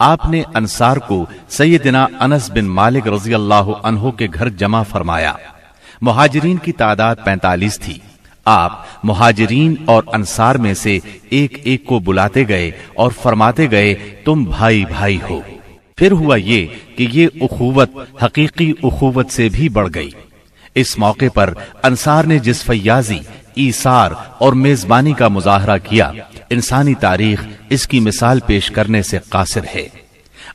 आपने अनसार को सैदिना अनस बिन मालिक रजी अल्लाह के घर जमा फरमाया महाजरीन की तादाद 45 थी आप महाजरीन और अनसार में से एक एक को बुलाते गए और फरमाते गए तुम भाई भाई हो फिर हुआ ये कि ये उखूवत हकीकी उखूवत से भी बढ़ गई इस मौके पर अनसार ने जिस फयाजी ईसार और मेजबानी का मुजाहरा किया इंसानी तारीख इसकी मिसाल पेश करने से कासिर है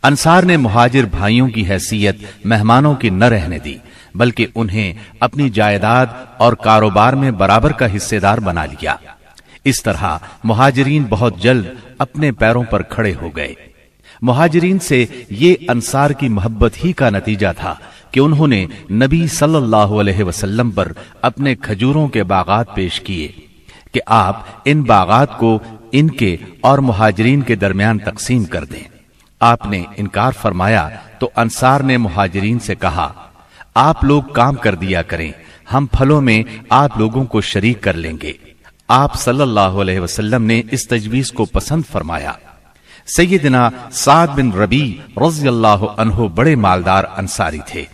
अंसार ने मुहाजिर भाइयों की हैसियत मेहमानों की न रहने दी बल्कि उन्हें अपनी जायदाद और कारोबार में बराबर का हिस्सेदार बना लिया इस तरह मुहाजरीन बहुत जल्द अपने पैरों पर खड़े हो गए मुहाजरीन से ये अंसार की मोहब्बत ही का नतीजा था कि उन्होंने नबी सल्लल्लाहु अलैहि वसल्लम पर अपने खजूरों के बागात पेश किए कि आप इन बागात को इनके और मुहाजरीन के दरमियान तकसीम कर दें आपने इनकार फरमाया तो अंसार ने मुहाजरीन से कहा आप लोग काम कर दिया करें हम फलों में आप लोगों को शरीक कर लेंगे आप सल्लल्लाहु अलैहि वसल्लम ने इस तजवीज को पसंद फरमाया सैदिना साद बिन रबी रजी अल्लाह बड़े मालदार अंसारी थे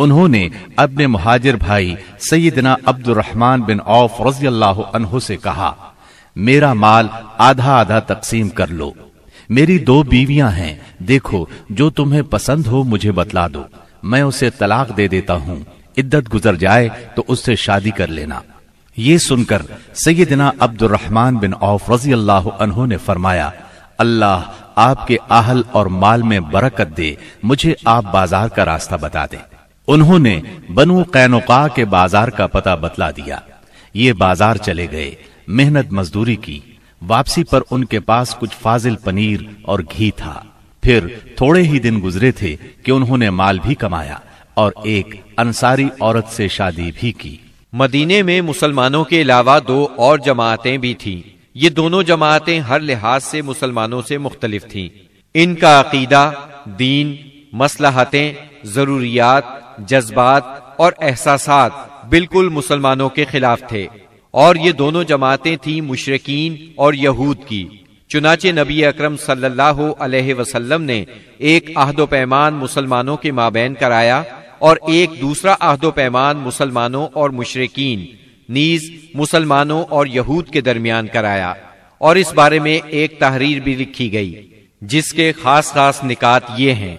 उन्होंने अपने मुहाजिर भाई सईदना अब्दुलरहमान बिन औफ रजी अल्लाह से कहा मेरा माल आधा आधा तकसीम कर लो मेरी दो बीवियां हैं देखो जो तुम्हें पसंद हो मुझे बतला दो मैं उसे तलाक दे देता हूँ इद्दत गुजर जाए तो उससे शादी कर लेना ये सुनकर सईदना अब्दुलरहमान बिन औफ रजी अल्लाह ने फरमाया अल्लाह आपके आहल और माल में बरकत दे मुझे आप बाजार का रास्ता बता दें उन्होंने बनु कैनोका के बाजार का पता बतला दिया ये बाजार चले गए मेहनत मजदूरी की वापसी पर उनके पास कुछ फाजिल पनीर और घी था फिर थोड़े ही दिन गुजरे थे कि उन्होंने माल भी कमाया और एक अंसारी औरत से शादी भी की मदीने में मुसलमानों के अलावा दो और जमातें भी थीं। ये दोनों जमातें हर लिहाज से मुसलमानों से मुख्तलिफ थीं। इनका अकीदा दीन मसलाहतें जरूरियात जज्बात और एहसास बिल्कुल मुसलमानों के खिलाफ थे और ये दोनों जमातें थीं मुशरकिन और यहूद की चुनाचे नबी अकरम सल्लल्लाहु अलैहि वसल्लम ने एक आहदो पैमान मुसलमानों के माबेन कराया और एक दूसरा आहदो पैमान मुसलमानों और मुशरकिन नीज मुसलमानों और यहूद के दरमियान कराया और इस बारे में एक तहरीर भी लिखी गई जिसके खास खास निकात ये हैं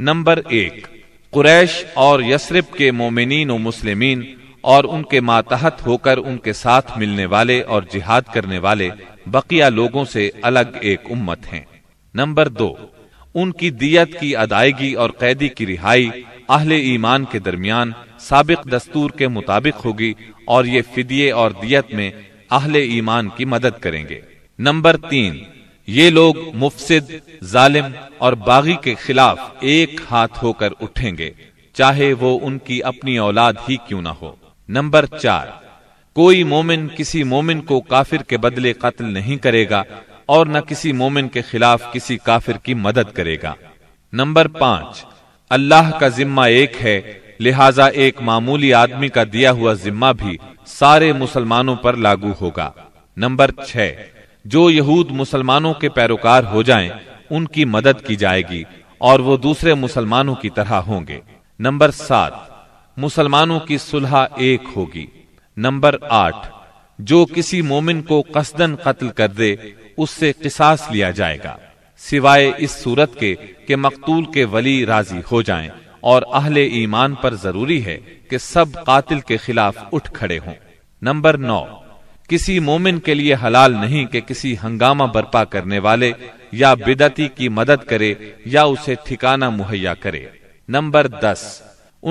नंबर एक कुरैश और यसरिप के मोमिन व और उनके मातहत होकर उनके साथ मिलने वाले और जिहाद करने वाले बकिया लोगों से अलग एक उम्मत हैं नंबर दो उनकी दियत की अदायगी और कैदी की रिहाई अहले ईमान के दरमियान सबक दस्तूर के मुताबिक होगी और ये फिदिये और दियत में अहले ईमान की मदद करेंगे नंबर तीन ये लोग मुफसिद जालिम और बागी के खिलाफ एक हाथ होकर उठेंगे चाहे वो उनकी अपनी औलाद ही क्यों ना हो नंबर चार कोई मोमिन किसी मोमिन को काफिर के बदले कत्ल नहीं करेगा और न किसी मोमिन के खिलाफ किसी काफिर की मदद करेगा नंबर पांच अल्लाह का जिम्मा एक है लिहाजा एक मामूली आदमी का दिया हुआ जिम्मा भी सारे मुसलमानों पर लागू होगा नंबर छह जो यहूद मुसलमानों के पैरोकार हो जाएं, उनकी मदद की जाएगी और वो दूसरे मुसलमानों की तरह होंगे नंबर सात मुसलमानों की सुलह एक होगी नंबर आठ जो किसी मोमिन को कसदन कत्ल कर दे उससे किसास लिया जाएगा सिवाय इस सूरत के कि मकतूल के वली राजी हो जाएं और अहले ईमान पर जरूरी है कि सब कातिल के खिलाफ उठ खड़े हों नंबर नौ किसी मोमिन के लिए हलाल नहीं कि किसी हंगामा बर्पा करने वाले या बिदती की मदद करे या उसे ठिकाना मुहैया करे नंबर दस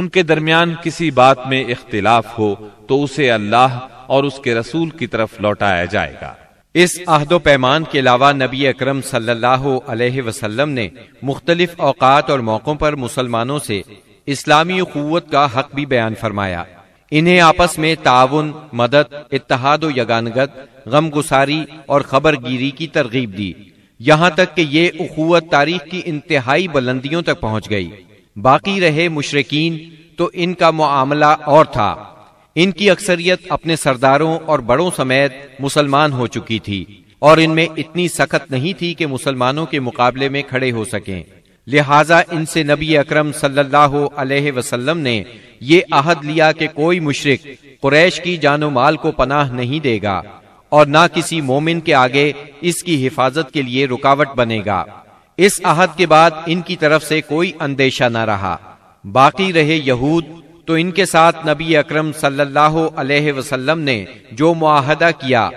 उनके दरमियान किसी बात में इख्तिलाफ हो तो उसे अल्लाह और उसके रसूल की तरफ लौटाया जाएगा इस अहदो पैमान के अलावा नबी अक्रम सल्लल्लाहु अलैहि वसल्लम ने मुख्तलिफ औकात और मौक़ों पर मुसलमानों से इस्लामी क़वत का हक भी बयान फरमाया इन्हें आपस में ताउन मदद इतहाद यगानगत गमगुसारी और खबरगिरी की तरगीब दी यहाँ तक कि ये अखुवत तारीख की इंतहाई बुलंदियों तक पहुँच गई बाकी रहे मुशरकिन तो इनका मामला और था इनकी अक्सरियत अपने सरदारों और बड़ों समेत मुसलमान हो चुकी थी और इनमें इतनी सख्त नहीं थी कि मुसलमानों के मुकाबले में खड़े हो सकें लिहाजा इनसे नबी अक्रम सल्लल्लाहु ने ये अहद लिया कि कोई मुशरक कुरैश की जानो माल को पनाह नहीं देगा और ना किसी मोमिन के आगे इसकी हिफाजत के लिए रुकावट बनेगा इस अहद के बाद इनकी तरफ से कोई अंदेशा ना रहा बाकी रहे यहूद तो इनके साथ नबी अक्रम सल्लाम ने जो मुआहदा किया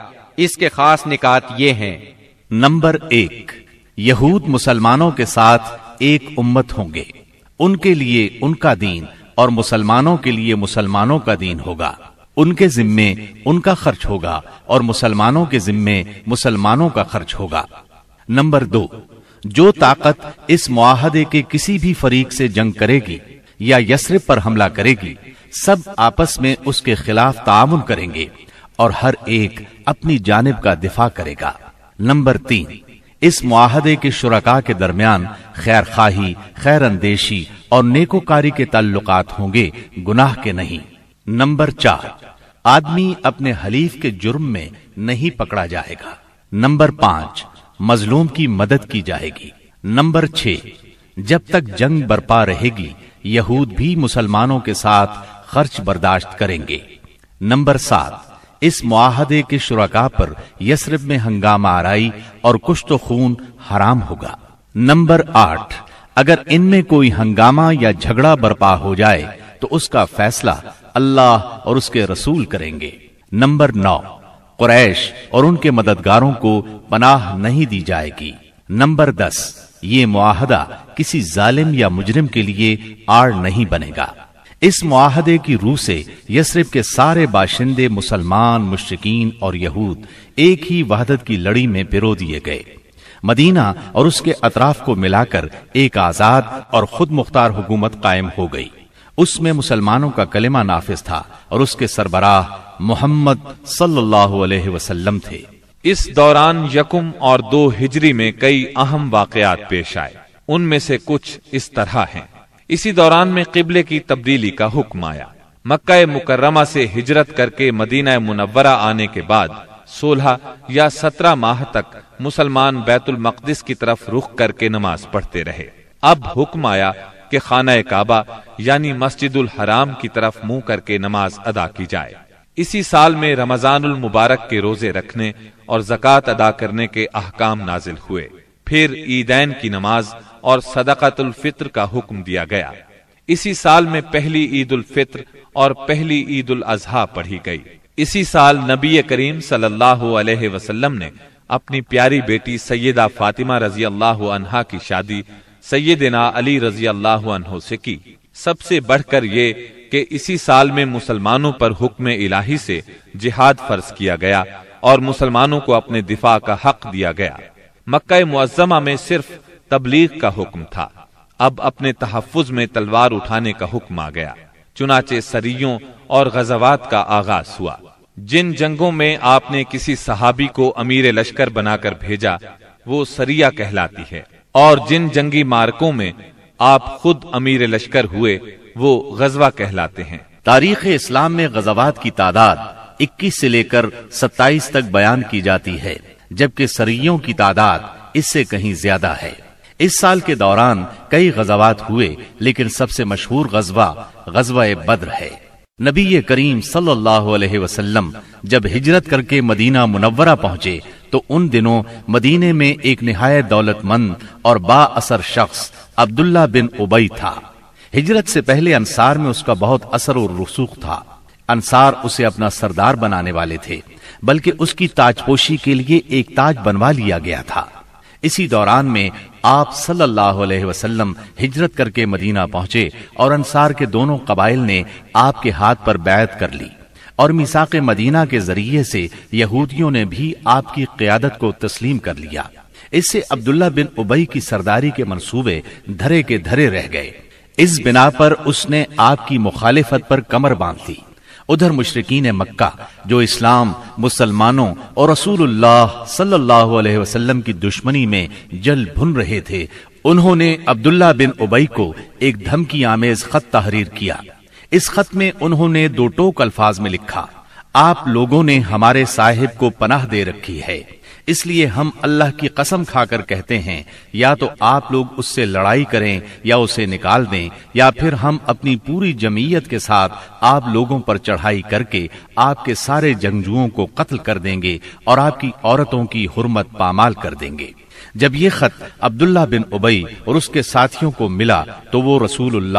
इसके खास निकात ये हैं नंबर एक यहूद मुसलमानों के साथ एक उम्मत होंगे उनके लिए उनका दीन और मुसलमानों के लिए मुसलमानों का दीन होगा उनके जिम्मे उनका खर्च होगा और मुसलमानों के जिम्मे मुसलमानों का खर्च होगा नंबर दो जो ताकत इस मुआहदे के किसी भी फरीक से जंग करेगी या यसरिब पर हमला करेगी सब आपस में उसके खिलाफ तामुन करेंगे और हर एक अपनी जानब का दिफा करेगा नंबर तीन इस मुआहदे के शुरा के दरमियान खैर खाही खैर अंदेशी और नेकोकारी के तल्लुक होंगे गुनाह के नहीं नंबर चार आदमी अपने हलीफ के जुर्म में नहीं पकड़ा जाएगा नंबर पांच मजलूम की मदद की जाएगी नंबर छह जब तक जंग बरपा रहेगी यहूद भी मुसलमानों के साथ खर्च बर्दाश्त करेंगे नंबर सात इस मुआहदे के शुरा पर यसरब में हंगामा आराई और कुछ तो खून हराम होगा नंबर आठ अगर इनमें कोई हंगामा या झगड़ा बर्पा हो जाए तो उसका फैसला अल्लाह और उसके रसूल करेंगे नंबर नौ कुरैश और उनके मददगारों को पनाह नहीं दी जाएगी नंबर दस ये मुआहदा किसी जालिम या मुजरिम के लिए आड़ नहीं बनेगा इस मुआहदे की रूह से यसरिब के सारे बाशिंदे मुसलमान मुश्किन और यहूद एक ही वहदत की लड़ी में पिरो दिए गए मदीना और उसके अतराफ को मिलाकर एक आजाद और खुद मुख्तार हुकूमत कायम हो गई उसमें मुसलमानों का कलेमा नाफिज था और उसके सरबराह मोहम्मद सल्लल्लाहु वसल्लम थे इस दौरान यकुम और दो हिजरी में कई अहम वाकयात पेश आए उनमें से कुछ इस तरह हैं इसी दौरान में किबले की तब्दीली का हुक्म आया मक्का मुकर्रमा से हिजरत करके मदीना मुनवरा आने के बाद सोलह या सत्रह माह तक मुसलमान बैतुल मकदस की तरफ रुख करके नमाज पढ़ते रहे अब हुक्म आया कि खाना काबा यानी मस्जिदुल हराम की तरफ मुंह करके नमाज अदा की जाए इसी साल में रमजानुल मुबारक के रोजे रखने और जक़ात अदा करने के अहकाम नाजिल हुए फिर ईदैन की नमाज और सदकतुल फित्र का हुक्म दिया गया इसी साल में पहली ईद उल फित्र और पहली ईद उल अजहा पढ़ी गई इसी साल नबी करीम सल्लल्लाहु अलैहि वसल्लम ने अपनी प्यारी बेटी सैयदा फातिमा रजी अल्लाह अनहा की शादी सैयदना अली रजी अल्लाह अनहो से की सबसे बढ़कर ये कि इसी साल में मुसलमानों पर हुक्म इलाही से जिहाद फर्ज किया गया और मुसलमानों को अपने दिफा का हक दिया गया मक्का मुआजमा में सिर्फ तबलीग का हुक्म था अब अपने तहफ़ में तलवार उठाने का हुक्म आ गया चुनाचे सरियों और गजवात का आगाज हुआ जिन जंगों में आपने किसी सहाबी को अमीर लश्कर बनाकर भेजा वो सरिया कहलाती है और जिन जंगी मार्कों में आप खुद अमीर लश्कर हुए वो गजवा कहलाते हैं तारीख इस्लाम में गजवात की तादाद 21 से लेकर 27 तक बयान की जाती है जबकि सरियों की तादाद इससे कहीं ज्यादा है इस साल के दौरान कई गजवात हुए लेकिन सबसे मशहूर गजबा गजबा बद्र है नबी करीम सल्लल्लाहु अलैहि वसल्लम जब हिजरत करके मदीना मुनव्वरा पहुंचे तो उन दिनों मदीने में एक नहायत दौलतमंद और असर शख्स अब्दुल्ला बिन उबई था हिजरत से पहले अंसार में उसका बहुत असर और रसूख था अंसार उसे अपना सरदार बनाने वाले थे बल्कि उसकी ताजपोशी के लिए एक ताज बनवा लिया गया था इसी दौरान में आप सल्लल्लाहु अलैहि वसल्लम हिजरत करके मदीना पहुंचे और अंसार के दोनों कबाइल ने आपके हाथ पर बैत कर ली और मिसाक मदीना के जरिए से यहूदियों ने भी आपकी क्यादत को तस्लीम कर लिया इससे अब्दुल्ला बिन उबई की सरदारी के मंसूबे धरे के धरे रह गए इस बिना पर उसने आपकी मुखालिफत पर कमर बांध ली उधर मुशरकिन मक्का जो इस्लाम मुसलमानों और रसूलुल्लाह सल्लल्लाहु अलैहि वसल्लम की दुश्मनी में जल भुन रहे थे उन्होंने अब्दुल्ला बिन उबई को एक धमकी आमेज खत तहरीर किया इस खत में उन्होंने दो टोक अल्फाज में लिखा आप लोगों ने हमारे साहिब को पनाह दे रखी है इसलिए हम अल्लाह की कसम खाकर कहते हैं या तो आप लोग उससे लड़ाई करें या उसे निकाल दें या फिर हम अपनी पूरी जमीयत के साथ आप लोगों पर चढ़ाई करके आपके सारे जंगजुओं को कत्ल कर देंगे और आपकी औरतों की हुरमत पामाल कर देंगे जब ये खत अब्दुल्ला बिन उबई और उसके साथियों को मिला तो वो रसूल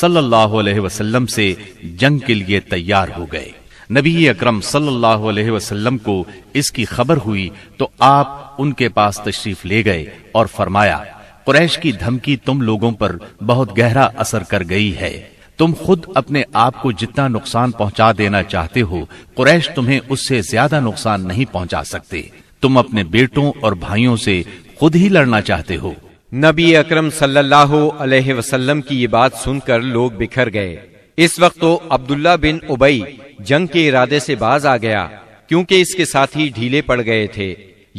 सल्लाह वसलम से जंग के लिए तैयार हो गए नबी अकरम सल्लल्लाहु अलैहि वसल्लम को इसकी खबर हुई तो आप उनके पास तशरीफ ले गए और फरमाया कुरैश की धमकी तुम लोगों पर बहुत गहरा असर कर गई है तुम खुद अपने आप को जितना नुकसान पहुंचा देना चाहते हो कुरैश तुम्हें उससे ज्यादा नुकसान नहीं पहुंचा सकते तुम अपने बेटों और भाइयों से खुद ही लड़ना चाहते हो नबी अकरम सल्लल्लाहु अलैहि वसल्लम की ये बात सुनकर लोग बिखर गए इस वक्त तो अब्दुल्ला बिन उबई जंग के इरादे से बाज आ गया क्योंकि इसके साथ ही ढीले पड़ गए थे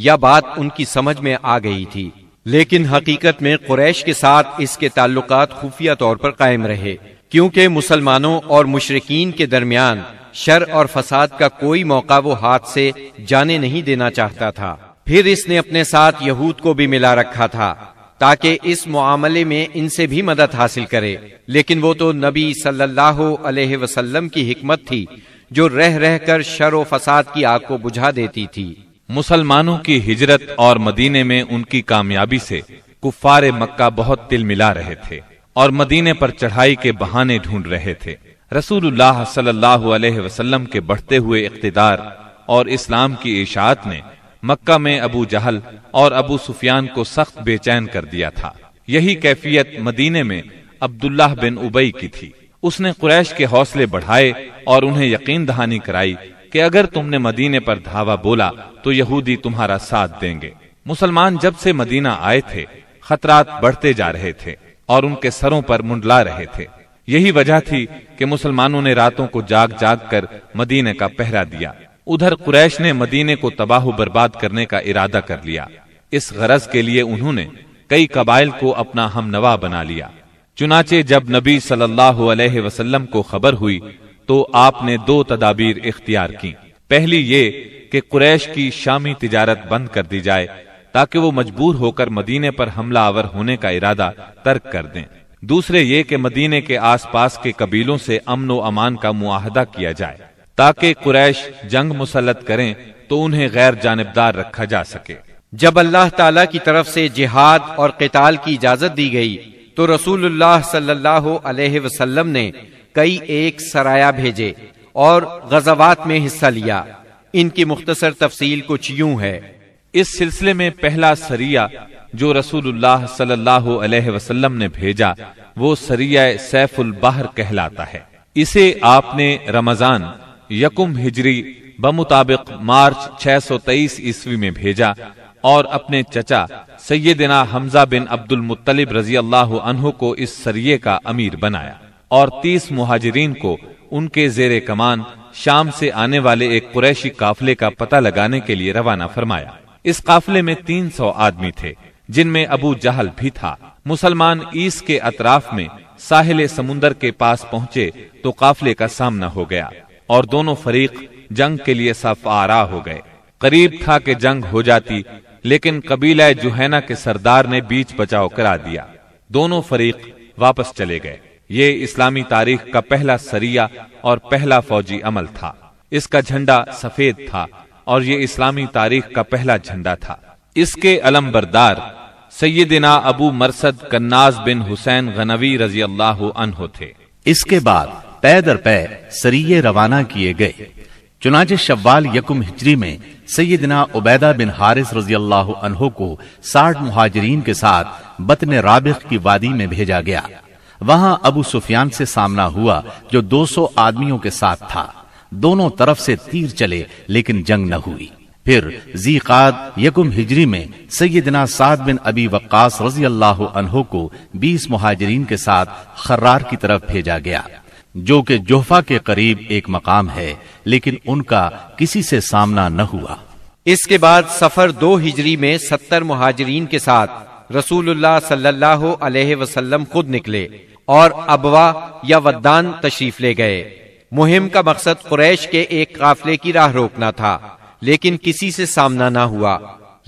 या बात उनकी समझ में आ गई थी लेकिन हकीकत में कुरैश के साथ इसके ताल्लुक खुफिया तौर पर कायम रहे क्योंकि मुसलमानों और मुशरकिन के दरमियान शर और फसाद का कोई मौका वो हाथ से जाने नहीं देना चाहता था फिर इसने अपने साथ यहूद को भी मिला रखा था ताकि इस मामले में इनसे भी मदद हासिल करे लेकिन वो तो नबी सल्लल्लाहु अलैहि वसल्लम की हिकमत थी जो रह रहकर शर फसाद की आग को बुझा देती थी मुसलमानों की हिजरत और मदीने में उनकी कामयाबी से कुफार मक्का बहुत तिल मिला रहे थे और मदीने पर चढ़ाई के बहाने ढूंढ रहे थे रसूलुल्लाह सल्लल्लाहु अलैहि वसल्लम के बढ़ते हुए इकतदार और इस्लाम की इशात ने मक्का में अबू जहल और अबू सुफियान को सख्त बेचैन कर दिया था यही कैफियत मदीने में अब्दुल्ला बिन उबई की थी उसने कुरैश के हौसले बढ़ाए और उन्हें यकीन दहानी कराई कि अगर तुमने मदीने पर धावा बोला तो यहूदी तुम्हारा साथ देंगे मुसलमान जब से मदीना आए थे खतरात बढ़ते जा रहे थे और उनके सरों पर मुंडला रहे थे यही वजह थी कि मुसलमानों ने रातों को जाग जाग कर मदीने का पहरा दिया उधर कुरैश ने मदीने को तबाह बर्बाद करने का इरादा कर लिया इस गरज के लिए उन्होंने कई कबाइल को अपना हमनवा बना लिया चुनाचे जब नबी सल्लल्लाहु अलैहि वसल्लम को खबर हुई तो आपने दो तदाबीर इख्तियार की पहली ये कि कुरैश की शामी तिजारत बंद कर दी जाए ताकि वो मजबूर होकर मदीने पर हमला आवर होने का इरादा तर्क कर दें दूसरे ये कि मदीने के आसपास के कबीलों से अमन व अमान का मुआहदा किया जाए ताकि कुरैश जंग मुसलत करें तो उन्हें गैर जानबदार रखा जा सके जब अल्लाह तला की तरफ से जिहाद और कताल की इजाजत दी गई तो रसूलुल्लाह सल्लल्लाहु अलैहि वसल्लम ने कई एक सराया भेजे और गजवात में हिस्सा लिया इनकी मुख्तसर तफसील कुछ यूं है इस सिलसिले में पहला सरिया जो रसूलुल्लाह सल्लल्लाहु अलैहि वसल्लम ने भेजा वो सरिया सैफुल बहर कहलाता है इसे आपने रमजान यकुम हिजरी बमुताबिक मार्च 623 ईस्वी में भेजा और अपने चचा सैयदना हमजा बिन अब्दुल मुत्तलिब रजी अल्लाह को इस सरिये का अमीर बनाया और 30 मुहाजरीन को उनके जेर कमान शाम से आने वाले एक कुरैशी काफले का पता लगाने के लिए रवाना फरमाया इस काफले में 300 आदमी थे जिनमें अबू जहल भी था मुसलमान ईस के अतराफ में साहिल समुन्दर के पास पहुंचे तो काफले का सामना हो गया और दोनों फरीक जंग के लिए साफ आरा हो गए करीब था कि जंग हो जाती लेकिन कबीला जुहैना के सरदार ने बीच बचाव करा दिया दोनों फरीक वापस चले गए ये इस्लामी तारीख का पहला सरिया और पहला फौजी अमल था इसका झंडा सफेद था और ये इस्लामी तारीख का पहला झंडा था इसके अलम बरदार सैदिना अबू मरसद कन्नाज बिन हुसैन गनवी रजी अल्लाह थे इसके बाद पै दर पै सरिये रवाना किए गए चुनाच शव्वाल यकुम हिजरी में सैदना उबैदा बिन हारिस रजी अल्लाह को साठ मुहाजरीन के साथ बतन राबिख की वादी में भेजा गया वहां अबू सुफियान से सामना हुआ जो 200 आदमियों के साथ था दोनों तरफ से तीर चले लेकिन जंग न हुई फिर जीकाद यकुम हिजरी में सैदना साद बिन अबी वक्का रजी अल्लाह अनहो को बीस मुहाजरीन के साथ खर्रार की तरफ भेजा गया जो कि जोहफा के करीब एक मकाम है लेकिन उनका किसी से सामना न हुआ इसके बाद सफर दो हिजरी में सत्तर मुहाजरीन के साथ रसूलुल्लाह सल्लल्लाहु अलैहि वसल्लम खुद निकले और अबवा या वद्दान तशरीफ ले गए मुहिम का मकसद कुरैश के एक काफले की राह रोकना था लेकिन किसी से सामना ना हुआ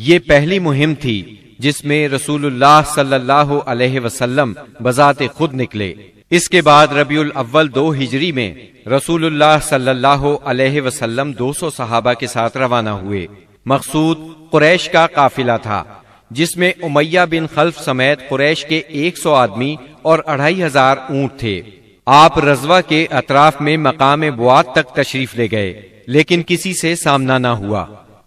ये पहली मुहिम थी जिसमें रसूलुल्लाह सल्लल्लाहु अलैहि वसल्लम बजाते खुद निकले इसके बाद रबीउल अव्वल दो हिजरी में रसूलुल्लाह सल्लल्लाहु अलैहि वसल्लम 200 सहाबा के साथ रवाना हुए मकसूद कुरैश का काफिला था जिसमें उमैया बिन खल्फ समेत कुरैश के 100 आदमी और अढ़ाई हजार ऊँट थे आप रजवा के अतराफ में मकाम बुआत तक तशरीफ ले गए लेकिन किसी से सामना न हुआ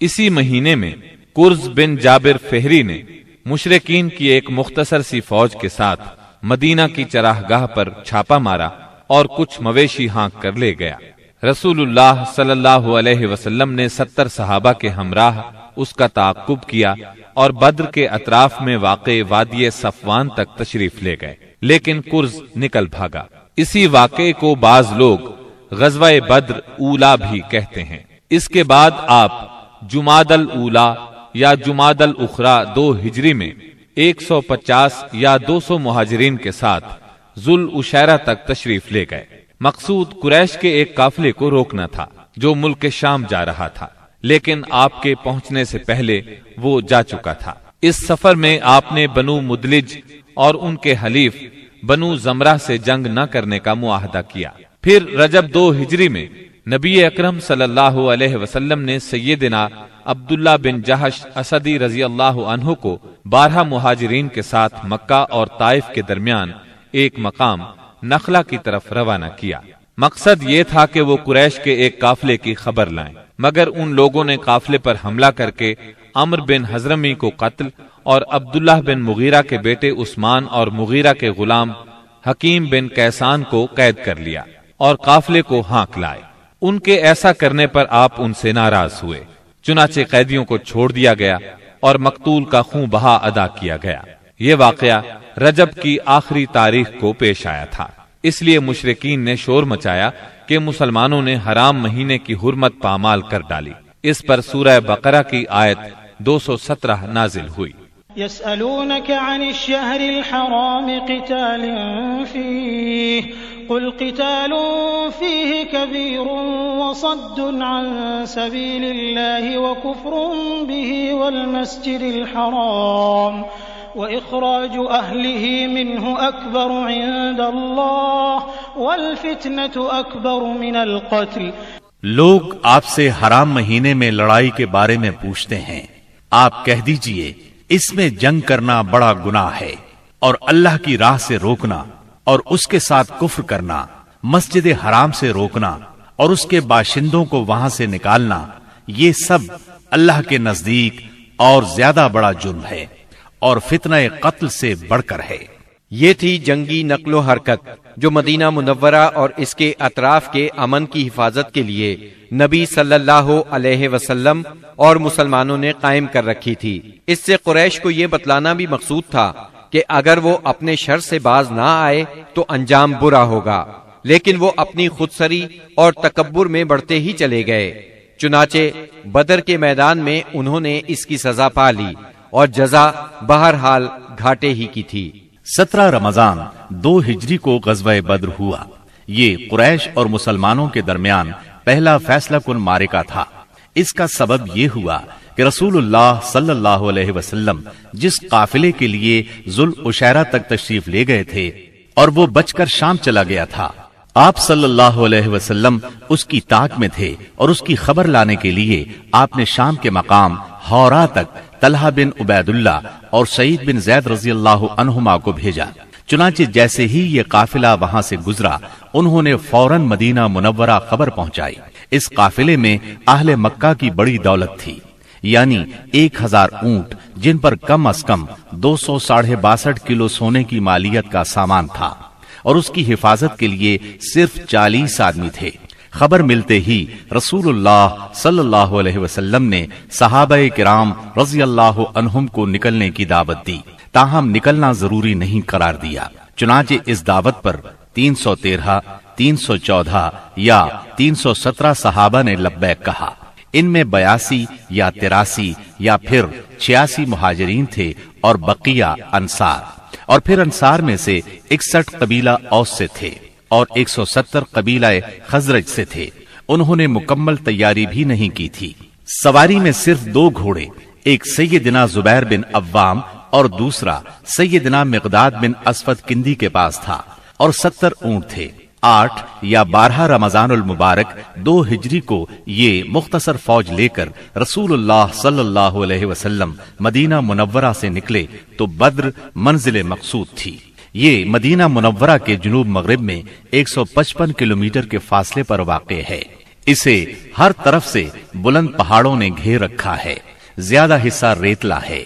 इसी महीने में कुर्ज बिन जाबिर फेहरी ने मुशरकिन की एक मुख्तसर सी फौज के साथ मदीना की चराहगाह पर छापा मारा और कुछ मवेशी हाँक कर ले गया रसूलुल्लाह सल्लल्लाहु अलैहि वसल्लम ने सत्तर सहाबा के हमराह उसका ताकुब किया और बद्र के अतराफ में वाक़ वादिय सफवान तक तशरीफ ले गए लेकिन कुर्ज निकल भागा इसी वाक़े को बाज लोग गजवा बद्र ऊला भी कहते हैं इसके बाद आप जुमादल उला या जुमादल उखरा दो हिजरी में 150 या 200 महाजरीन के साथ जुल उशैरा तक तशरीफ ले गए मकसूद कुरैश के एक काफिले को रोकना था जो मुल्क शाम जा रहा था लेकिन आपके पहुंचने से पहले वो जा चुका था इस सफर में आपने बनु मुदलिज और उनके हलीफ बनु जमरा से जंग न करने का मुआहदा किया फिर रजब दो हिजरी में नबी अक्रम सल्लल्लाहु अलैहि वसल्लम ने सैदिना अब्दुल्ला बिन जहाश असदी रजी अल्लाह को बारह महाजरीन के साथ मक्का और ताइफ के दरमियान एक मकाम नखला की तरफ रवाना किया मकसद ये था कि वो कुरैश के एक काफले की खबर लाएं, मगर उन लोगों ने काफले पर हमला करके अमर बिन हजरमी को कत्ल और अब्दुल्ला बिन मुगीरा के बेटे उस्मान और मुगीरा के गुलाम हकीम बिन कैसान को कैद कर लिया और काफले को हाँक लाए उनके ऐसा करने पर आप उनसे नाराज हुए चुनाचे कैदियों को छोड़ दिया गया और मकतूल का खून बहा अदा किया गया ये वाकया रजब की आखिरी तारीख को पेश आया था इसलिए मुशरकिन ने शोर मचाया कि मुसलमानों ने हराम महीने की हुरमत पामाल कर डाली इस पर सूरह बकरा की आयत 217 नाजिल हुई يسألونك عن الشهر الحرام قتال فيه قل قتال فيه كبير وصد عن سبيل الله وكفر به والمسجد الحرام وإخراج أهله منه أكبر عند الله والفتنة أكبر من القتل لوگ آپ سے حرام مہینے میں لڑائی کے بارے میں پوچھتے ہیں آپ کہہ دیجئے اس میں جنگ کرنا بڑا گناہ ہے اور اللہ کی راہ سے روکنا और उसके साथ कुफर करना मस्जिद हराम से रोकना और उसके बाशिंदों को वहां से निकालना ये सब अल्लाह के नजदीक और ज्यादा बड़ा जुर्म है और फितना कत्ल से बढ़कर है ये थी जंगी नकलो हरकत जो मदीना मुनवरा और इसके अतराफ के अमन की हिफाजत के लिए नबी सल्लल्लाहु अलैहि वसल्लम और मुसलमानों ने कायम कर रखी थी इससे कुरैश को ये बतलाना भी मकसूद था कि अगर वो अपने शर से बाज ना आए तो अंजाम बुरा होगा लेकिन वो अपनी खुदसरी और तकबर में बढ़ते ही चले गए चुनाचे बदर के मैदान में उन्होंने इसकी सजा पा ली और जजा बहरहाल घाटे ही की थी सत्रह रमजान दो हिजरी को गजब बद्र हुआ ये कुरैश और मुसलमानों के दरमियान पहला फैसला कुन मारे का था इसका सबब यह हुआ कि रसूलुल्लाह सल्लल्लाहु अलैहि वसल्लम जिस काफिले के लिए जुल उशैरा तक तशरीफ ले गए थे और वो बचकर शाम चला गया था आप सल्लल्लाहु अलैहि वसल्लम उसकी ताक में थे और उसकी खबर लाने के लिए आपने शाम के मकाम हौरा तक तलहा बिन उबैदुल्ला और सईद बिन जैद रजी अल्लाह को भेजा चुनाचे जैसे ही ये काफिला वहां से गुजरा उन्होंने फौरन मदीना मुनव्वरा खबर पहुंचाई इस काफिले में आहले मक्का की बड़ी दौलत थी यानी एक हजार ऊंट जिन पर कम अज कम दो सौ साढ़े बासठ किलो सोने की मालियत का सामान था और उसकी हिफाजत के लिए सिर्फ चालीस आदमी थे खबर मिलते ही रसूलुल्लाह सल्लल्लाहु अलैहि वसल्लम ने सहाब कराम रजी अल्लाह अनहुम को निकलने की दावत दी ताहम निकलना जरूरी नहीं करार दिया चुनाचे इस दावत पर तीन सौ तेरह तीन सौ चौदह या तीन सौ सत्रह सहाबा ने लब्बैक कहा इनमें बयासी या तिरासी या फिर छियासी मुहाजरीन थे और बकिया अंसार और फिर अंसार में से इकसठ कबीला औस से थे और 170 कबीला खजरज से थे उन्होंने मुकम्मल तैयारी भी नहीं की थी सवारी में सिर्फ दो घोड़े एक सैदिना जुबैर बिन अव्वाम और दूसरा सैदिना मकदाद बिन असफद किंदी के पास था और सत्तर ऊंट थे आठ या बारह रमजान मुबारक दो हिजरी को ये मुख्तसर फौज लेकर रसूलुल्लाह सल्लल्लाहु अलैहि वसल्लम मदीना मुनव्वरा से निकले तो बद्र मंजिल मकसूद थी ये मदीना मुनव्वरा के जुनूब मगरब में 155 किलोमीटर के फासले पर वाक़ है इसे हर तरफ से बुलंद पहाड़ों ने घेर रखा है ज्यादा हिस्सा रेतला है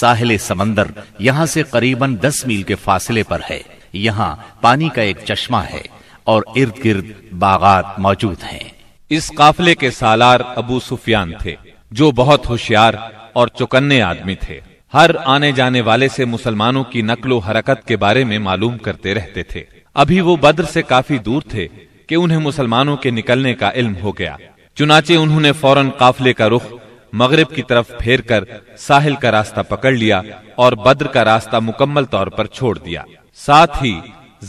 साहिल समंदर यहाँ से करीबन 10 मील के फासले पर है यहाँ पानी का एक चश्मा है और इर्द गिर्द बागात मौजूद हैं इस काफले के सालार अबू सुफियान थे जो बहुत होशियार और चुकन्ने आदमी थे हर आने जाने वाले से मुसलमानों की नकलो हरकत के बारे में मालूम करते रहते थे अभी वो बद्र से काफी दूर थे कि उन्हें मुसलमानों के निकलने का इल्म हो गया चुनाचे उन्होंने फौरन काफले का रुख मगरब की तरफ फेर कर साहिल का रास्ता पकड़ लिया और बद्र का रास्ता मुकम्मल तौर पर छोड़ दिया साथ ही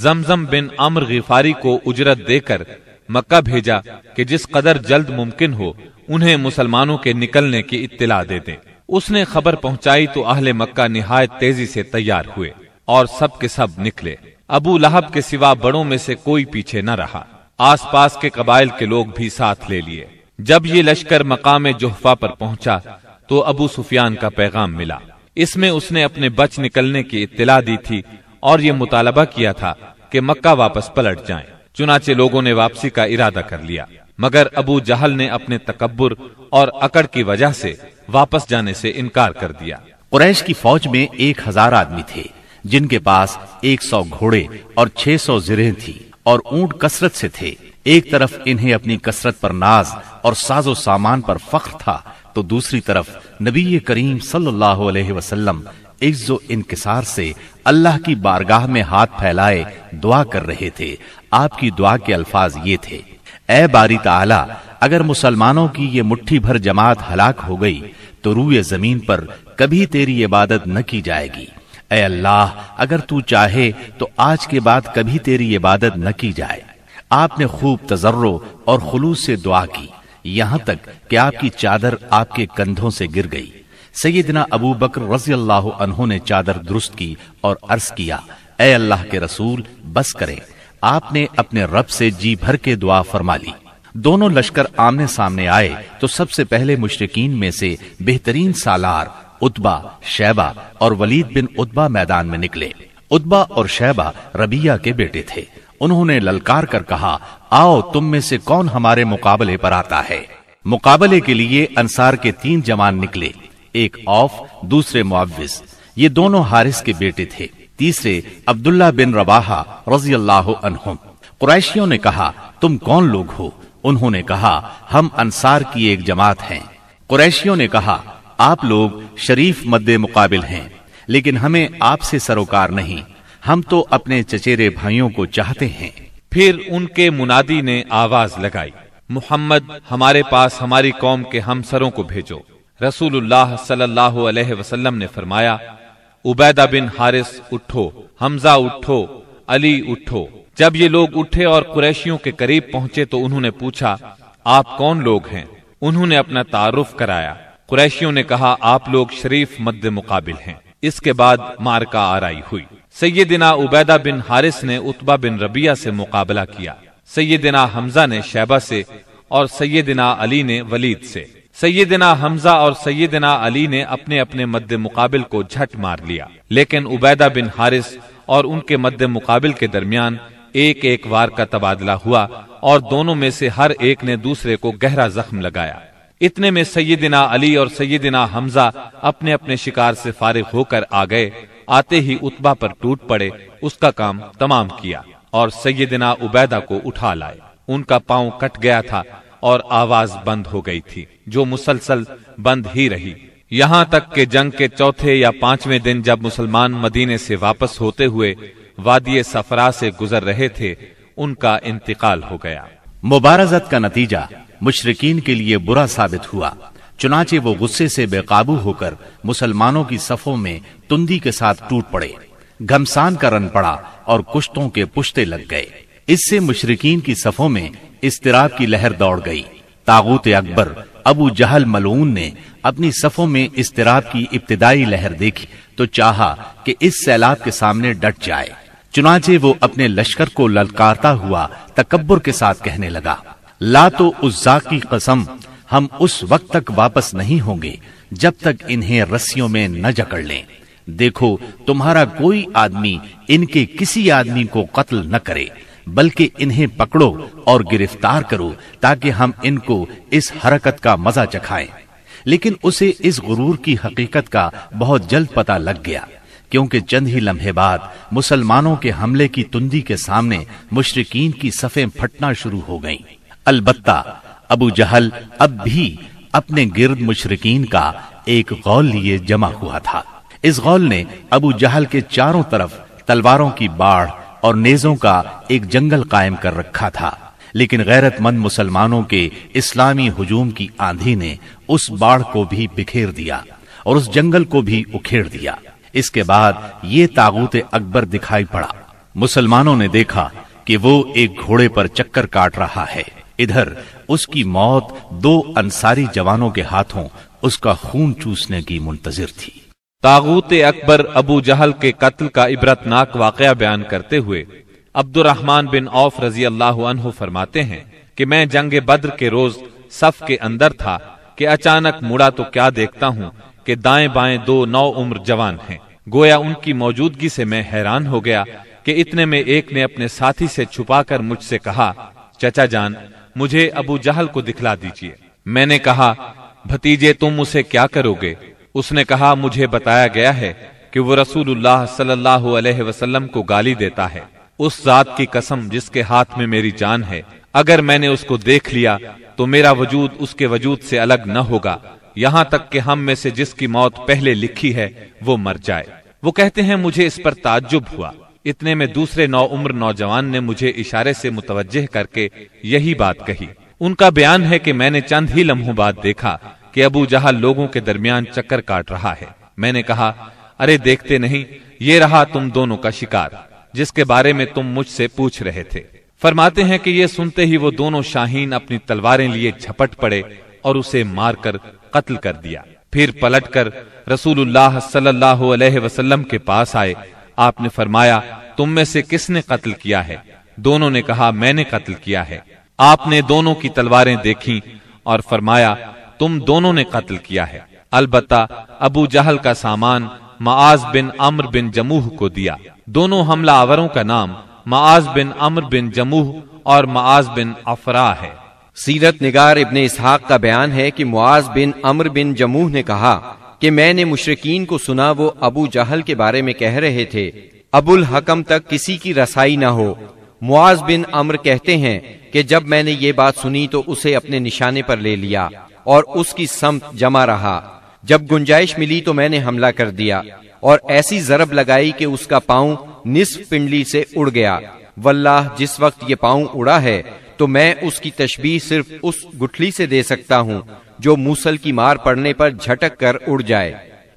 जमजम बिन अमर गिफारी को उजरत देकर मक्का भेजा कि जिस कदर जल्द मुमकिन हो उन्हें मुसलमानों के निकलने की इत्तला दे दें उसने खबर पहुंचाई तो अहले मक्का निहायत तेजी से तैयार हुए और सब के सब निकले अबू लहब के सिवा बड़ों में से कोई पीछे न रहा आसपास के कबाइल के लोग भी साथ ले लिए जब ये लश्कर मकाम जोहफा पर पहुंचा तो अबू सुफियान का पैगाम मिला इसमें उसने अपने बच निकलने की इत्तला दी थी और ये मुतालबा किया था कि मक्का वापस पलट जाएं। चुनाचे लोगों ने वापसी का इरादा कर लिया मगर अबू जहल ने अपने तकबर और अकड़ की वजह से वापस जाने से इनकार कर दिया कुरैश की फौज में एक हजार आदमी थे जिनके पास एक सौ घोड़े और छह सौ जिरे थी और ऊंट कसरत से थे एक तरफ इन्हें अपनी कसरत पर नाज और साजो सामान पर फख्र था तो दूसरी तरफ नबी करीम सल्लल्लाहु अलैहि वसल्लम इज्जो इनकसार से अल्लाह की बारगाह में हाथ फैलाए दुआ कर रहे थे आपकी दुआ के अल्फाज ये थे ए बारी ताला अगर मुसलमानों की ये मुट्ठी भर जमात हलाक हो गई तो रूए जमीन पर कभी तेरी इबादत न की जाएगी ए अल्लाह अगर तू चाहे तो आज के बाद कभी तेरी इबादत न की जाए आपने खूब तजर्रो और खुलूस से दुआ की यहां तक कि आपकी चादर आपके कंधों से गिर गई सैदना अबू बकर रजी अल्लाह ने चादर दुरुस्त की और अर्ज किया ए अल्लाह के रसूल बस करें आपने अपने रब से जी भर के दुआ फरमा ली दोनों लश्कर आमने सामने आए तो सबसे पहले मुशरकिन में से बेहतरीन सालार उतबा शैबा और वलीद बिन उतबा मैदान में निकले उतबा और शैबा रबिया के बेटे थे उन्होंने ललकार कर कहा आओ तुम में से कौन हमारे मुकाबले पर आता है मुकाबले के लिए अंसार के तीन जवान निकले एक औफ दूसरे मुआविज ये दोनों हारिस के बेटे थे तीसरे अब्दुल्ला बिन रबाहा रजी अल्लाह कुरैशियों ने कहा तुम कौन लोग हो उन्होंने कहा हम अंसार की एक जमात हैं कुरैशियों ने कहा आप लोग शरीफ मद्दे मुकाबिल हैं लेकिन हमें आपसे सरोकार नहीं हम तो अपने चचेरे भाइयों को चाहते हैं फिर उनके मुनादी ने आवाज लगाई मोहम्मद हमारे पास हमारी कौम के हमसरों को भेजो रसूलुल्लाह सल्लल्लाहु अलैहि वसल्लम ने फरमाया उबैदा बिन हारिस उठो हमजा उठो अली उठो जब ये लोग उठे और कुरैशियों के करीब पहुंचे तो उन्होंने पूछा आप कौन लोग हैं उन्होंने अपना तारुफ कराया कुरैशियों ने कहा आप लोग शरीफ मद्द मुकाबिल हैं इसके बाद मारका आरई हुई सैदिना उबैदा बिन हारिस ने उतबा बिन रबिया से मुकाबला किया सैदिना हमजा ने शैबा से और सैदिना अली ने वलीद से सैदिना हमजा और सैदिना अली ने अपने अपने मद्द मुकाबिल को झट मार लिया लेकिन उबैदा बिन हारिस और उनके मद्द मुकाबल के दरमियान एक एक वार का तबादला हुआ और दोनों में से हर एक ने दूसरे को गहरा जख्म लगाया इतने में सैदिना अली और सैदिना हमजा अपने अपने शिकार से फारिग होकर आ गए आते ही उतबा पर टूट पड़े उसका काम तमाम किया और सैदिना उबैदा को उठा लाए उनका पांव कट गया था और आवाज बंद हो गई थी जो मुसलसल बंद ही रही यहाँ तक के जंग के चौथे या पांचवें दिन जब मुसलमान मदीने से वापस होते हुए वादी सफरा से गुजर रहे थे उनका इंतकाल हो गया मुबारजत का नतीजा मुशरकिन के लिए बुरा साबित हुआ चुनाचे वो गुस्से से बेकाबू होकर मुसलमानों की सफों में तुंदी के साथ टूट पड़े घमसान का रन पड़ा और कुश्तों के पुश्ते लग गए इससे मुशरकिन की सफों में इसतराब की लहर दौड़ गई तागूत अकबर अबू जहल मलून ने अपनी सफों में इसतराब की इब्तदाई लहर देखी तो चाहा कि इस सैलाब के सामने डट जाए चुनाचे वो अपने लश्कर को ललकारता हुआ तकबर के साथ कहने लगा ला तो उज्जा की कसम हम उस वक्त तक वापस नहीं होंगे जब तक इन्हें रस्सियों में न जकड़ लें देखो तुम्हारा कोई आदमी इनके किसी आदमी को कत्ल न करे बल्कि इन्हें पकड़ो और गिरफ्तार करो ताकि हम इनको इस हरकत का मजा चखाएं लेकिन उसे इस गुरूर की हकीकत का बहुत जल्द पता लग गया क्योंकि चंद ही लम्हे बाद मुसलमानों के हमले की तुंदी के सामने मुशरकिन की सफे फटना शुरू हो गईं। अलबत्ता अबू जहल अब भी अपने गिर्द मुशरकिन का एक गौल लिए जमा हुआ था इस गौल ने अबू जहल के चारों तरफ तलवारों की बाढ़ और नेजों का एक जंगल कायम कर रखा था लेकिन गैरतमंद मुसलमानों के इस्लामी हुजूम की आंधी ने उस बाढ़ को भी बिखेर दिया और उस जंगल को भी उखेड़ दिया इसके बाद ये ताबूत अकबर दिखाई पड़ा मुसलमानों ने देखा कि वो एक घोड़े पर चक्कर काट रहा है इधर उसकी मौत दो अंसारी जवानों के हाथों उसका खून चूसने की मुंतजर थी तागूत अकबर अबू जहल के कत्ल का इबरतनाक वाक़ बयान करते हुए अब्दुलरहमान बिन औफ रजी अल्लाह फरमाते हैं कि मैं जंग बद्र के रोज सफ के अंदर था कि अचानक मुड़ा तो क्या देखता हूँ कि दाएं बाएं दो नौ उम्र जवान हैं गोया उनकी मौजूदगी से मैं हैरान हो गया कि इतने में एक ने अपने साथी से छुपाकर मुझसे कहा चचा जान मुझे अबू जहल को दिखला दीजिए मैंने कहा भतीजे तुम उसे क्या करोगे उसने कहा मुझे बताया गया है कि वो रसूलुल्लाह सल्लल्लाहु अलैहि वसल्लम को गाली देता है उस जात की कसम जिसके हाथ में मेरी जान है अगर मैंने उसको देख लिया तो मेरा वजूद उसके वजूद से अलग न होगा यहाँ तक कि हम में से जिसकी मौत पहले लिखी है वो मर जाए वो कहते हैं मुझे इस पर ताज्जुब हुआ इतने में दूसरे नौ उम्र नौजवान ने मुझे इशारे से मुतवजह करके यही बात कही उनका बयान है कि मैंने चंद ही लम्हों बाद देखा कि अबू जहा लोगों के दरमियान चक्कर काट रहा है मैंने कहा अरे देखते नहीं ये रहा तुम दोनों का शिकार जिसके बारे में तुम मुझसे पूछ रहे थे फरमाते हैं कि ये सुनते ही वो दोनों शाहीन अपनी तलवारें लिए झपट पड़े और उसे मारकर कत्ल कर दिया फिर पलटकर रसूलुल्लाह सल्लल्लाहु अलैहि वसल्लम के पास आए आपने फरमाया तुम में से किसने कत्ल किया है दोनों ने कहा मैंने कत्ल किया है आपने दोनों की तलवारें देखी और फरमाया तुम दोनों ने कत्ल किया है अलबत् अबू जहल का सामान माज बिन अमर बिन जमूह को दिया दोनों हमलावरों का नाम माज बिन अमर बिन जमूह और माज बिन अफरा है सीरत निगार इबन इसहाक का बयान है कि मुआज बिन अमर बिन जमूह ने कहा कि मैंने मुशरकिन को सुना वो अबू जहल के बारे में कह रहे थे अबुल हकम तक किसी की रसाई ना हो मुआज बिन अमर कहते हैं कि जब मैंने ये बात सुनी तो उसे अपने निशाने पर ले लिया और उसकी समत जमा रहा जब गुंजाइश मिली तो मैंने हमला कर दिया और ऐसी जरब लगाई कि उसका पांव निस्फ पिंडली से उड़ गया वल्लाह जिस वक्त ये पांव उड़ा है तो मैं उसकी तशबीह सिर्फ उस गुठली से दे सकता हूँ जो मूसल की मार पड़ने पर झटक कर उड़ जाए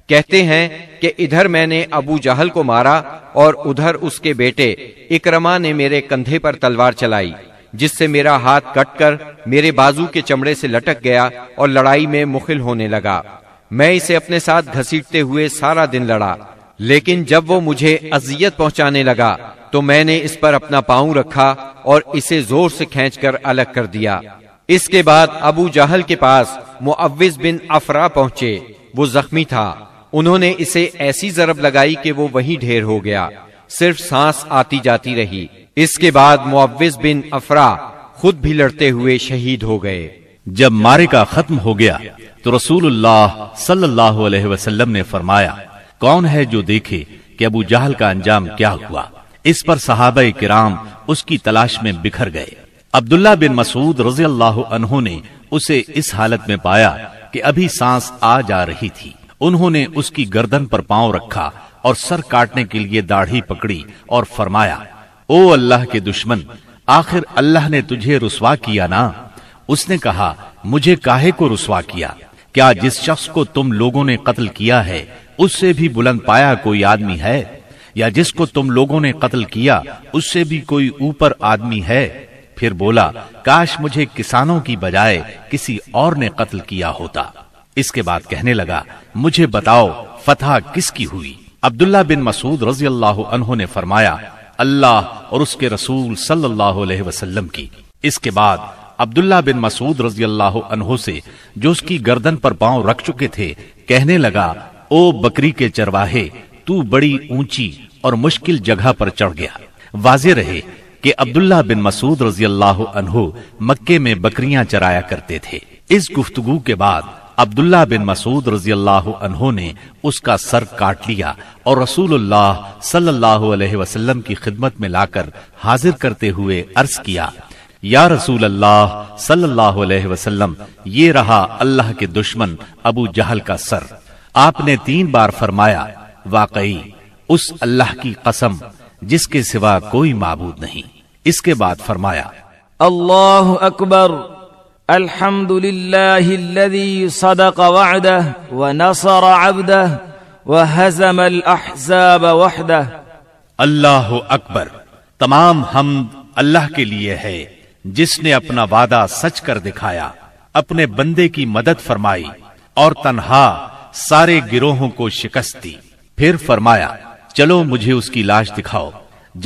कहते हैं कि इधर मैंने अबू जहल को मारा और उधर उसके बेटे इकरमा ने मेरे कंधे पर तलवार चलाई जिससे मेरा हाथ कटकर मेरे बाजू के चमड़े से लटक गया और लड़ाई में मुखिल होने लगा मैं इसे अपने साथ घसीटते हुए सारा दिन लड़ा लेकिन जब वो मुझे अजियत पहुंचाने लगा तो मैंने इस पर अपना पांव रखा और इसे जोर से खींचकर अलग कर दिया इसके बाद अबू जहल के पास मुआविज बिन अफरा पहुंचे वो जख्मी था उन्होंने इसे ऐसी जरब लगाई कि वो वहीं ढेर हो गया सिर्फ सांस आती जाती रही इसके बाद मुआविज बिन अफरा खुद भी लड़ते हुए शहीद हो गए जब मारे का खत्म हो गया तो रसूलुल्लाह सल्लल्लाहु अलैहि वसल्लम ने फरमाया कौन है जो देखे कि अबू जहल का अंजाम क्या हुआ इस पर सहाब किराम उसकी तलाश में बिखर गए अब्दुल्ला बिन मसूद रजी अल्लाह ने उसे इस हालत में पाया कि अभी सांस आ जा रही थी उन्होंने उसकी गर्दन पर पांव रखा और सर काटने के लिए दाढ़ी पकड़ी और फरमाया ओ अल्लाह के दुश्मन आखिर अल्लाह ने तुझे रुसवा किया ना उसने कहा मुझे काहे को रुसवा किया क्या जिस शख्स को तुम लोगों ने कत्ल किया है उससे भी बुलंद पाया कोई आदमी है या जिसको तुम लोगों ने कत्ल किया उससे भी कोई ऊपर आदमी है फिर बोला काश मुझे किसानों की बजाय किसी और ने कत्ल किया होता इसके बाद कहने लगा मुझे बताओ फतह किसकी हुई अब्दुल्ला बिन मसूद रजी अल्लाह ने फरमाया अल्लाह और उसके रसूल सल्लल्लाहु अलैहि वसल्लम की इसके बाद अब्दुल्ला बिन मसूद रजी अल्लाह अनहो से जो उसकी गर्दन पर पांव रख चुके थे कहने लगा ओ बकरी के चरवाहे तू बड़ी ऊंची और मुश्किल जगह पर चढ़ गया वाजे रहे कि अब्दुल्ला बिन मसूद रजी अल्लाह अनहो मक्के में बकरियां चराया करते थे इस गुफ्तगु के बाद अब्दुल्ला बिन मसूद रजी अल्लाह ने उसका सर काट लिया और रसूल सल्लल्लाहु अलैहि की खिदमत में लाकर हाजिर करते हुए अर्ज किया या रसूल अल्लाह सल्लाह अलैहि वसल्लम ये रहा अल्लाह के दुश्मन अबू जहल का सर आपने तीन बार फरमाया वाकई उस अल्लाह की कसम जिसके सिवा कोई मबूद नहीं इसके बाद फरमाया अल्लाह अकबर الحمد لله الذي صدق وعده ونصر عبده وهزم الأحزاب وحده अल्लाह अकबर तमाम हमद अल्लाह के लिए है जिसने अपना वादा सच कर दिखाया अपने बंदे की मदद फरमाई और तनहा सारे गिरोहों को शिकस्त दी फिर फरमाया चलो मुझे उसकी लाश दिखाओ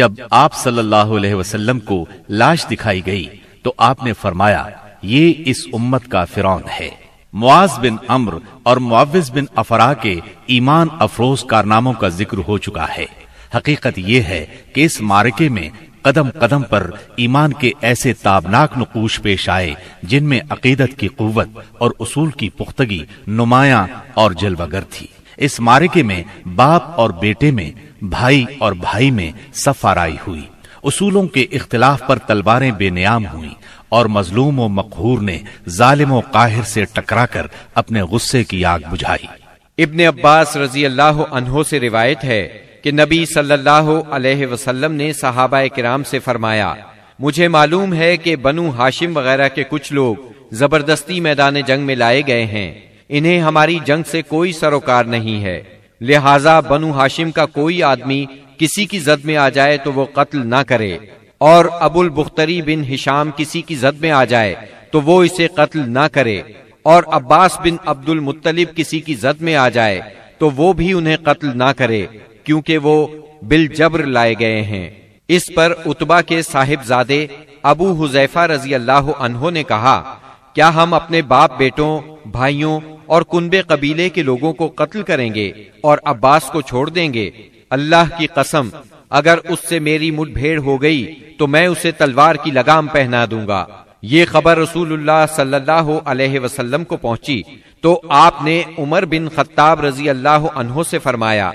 जब आप सल्लल्लाहु अलैहि वसल्लम को लाश दिखाई गई तो आपने फरमाया ये इस उम्मत का फिरौन है मुआज बिन अम्र और मुआविज बिन अफरा के ईमान अफरोज कारनामों का जिक्र हो चुका है हकीकत यह है कि इस मार्के में कदम कदम पर ईमान के ऐसे ताबनाक नकूश पेश आए जिनमें अकीदत की कुत और उसूल की पुख्तगी नुमाया और जलवागर थी इस मार्के में बाप और बेटे में भाई और भाई में सफाराई हुई उसूलों के इख्तलाफ पर तलवारें बेनियाम हुई और मजलूम व मकहूर ने जालिम व काहिर से टकरा कर अपने गुस्से की आग बुझाई इब्ने अब्बास रजी अल्लाह अनहो से रिवायत है कि नबी सल्लल्लाहु अलैहि वसल्लम ने सहाबा कराम से फरमाया मुझे मालूम है कि बनु हाशिम वगैरह के कुछ लोग जबरदस्ती मैदान जंग में लाए गए हैं इन्हें हमारी जंग से कोई सरोकार नहीं है लिहाजा बनु हाशिम का कोई आदमी किसी की जद में आ जाए तो वो कत्ल ना करे और अबुल बुख्तरी बिन हिशाम किसी की जद में आ जाए तो वो इसे कत्ल ना करे और अब्बास बिन अब्दुल मुत्तलिब किसी की जद में आ जाए तो वो भी उन्हें कत्ल ना करे क्योंकि वो बिलजब्र लाए गए हैं इस पर उतबा के साहिबजादे अबू हुजैफा रजी अल्लाह अनहो ने कहा क्या हम अपने बाप बेटों भाइयों और कुनबे कबीले के लोगों को कत्ल करेंगे और अब्बास को छोड़ देंगे अल्लाह की कसम अगर उससे मेरी मुठभेड़ हो गई तो मैं उसे तलवार की लगाम पहना दूंगा ये खबर रसूलुल्लाह सल्लल्लाहु अलैहि वसल्लम को पहुंची तो आपने उमर बिन खत्ताब रजी अल्लाह से फरमाया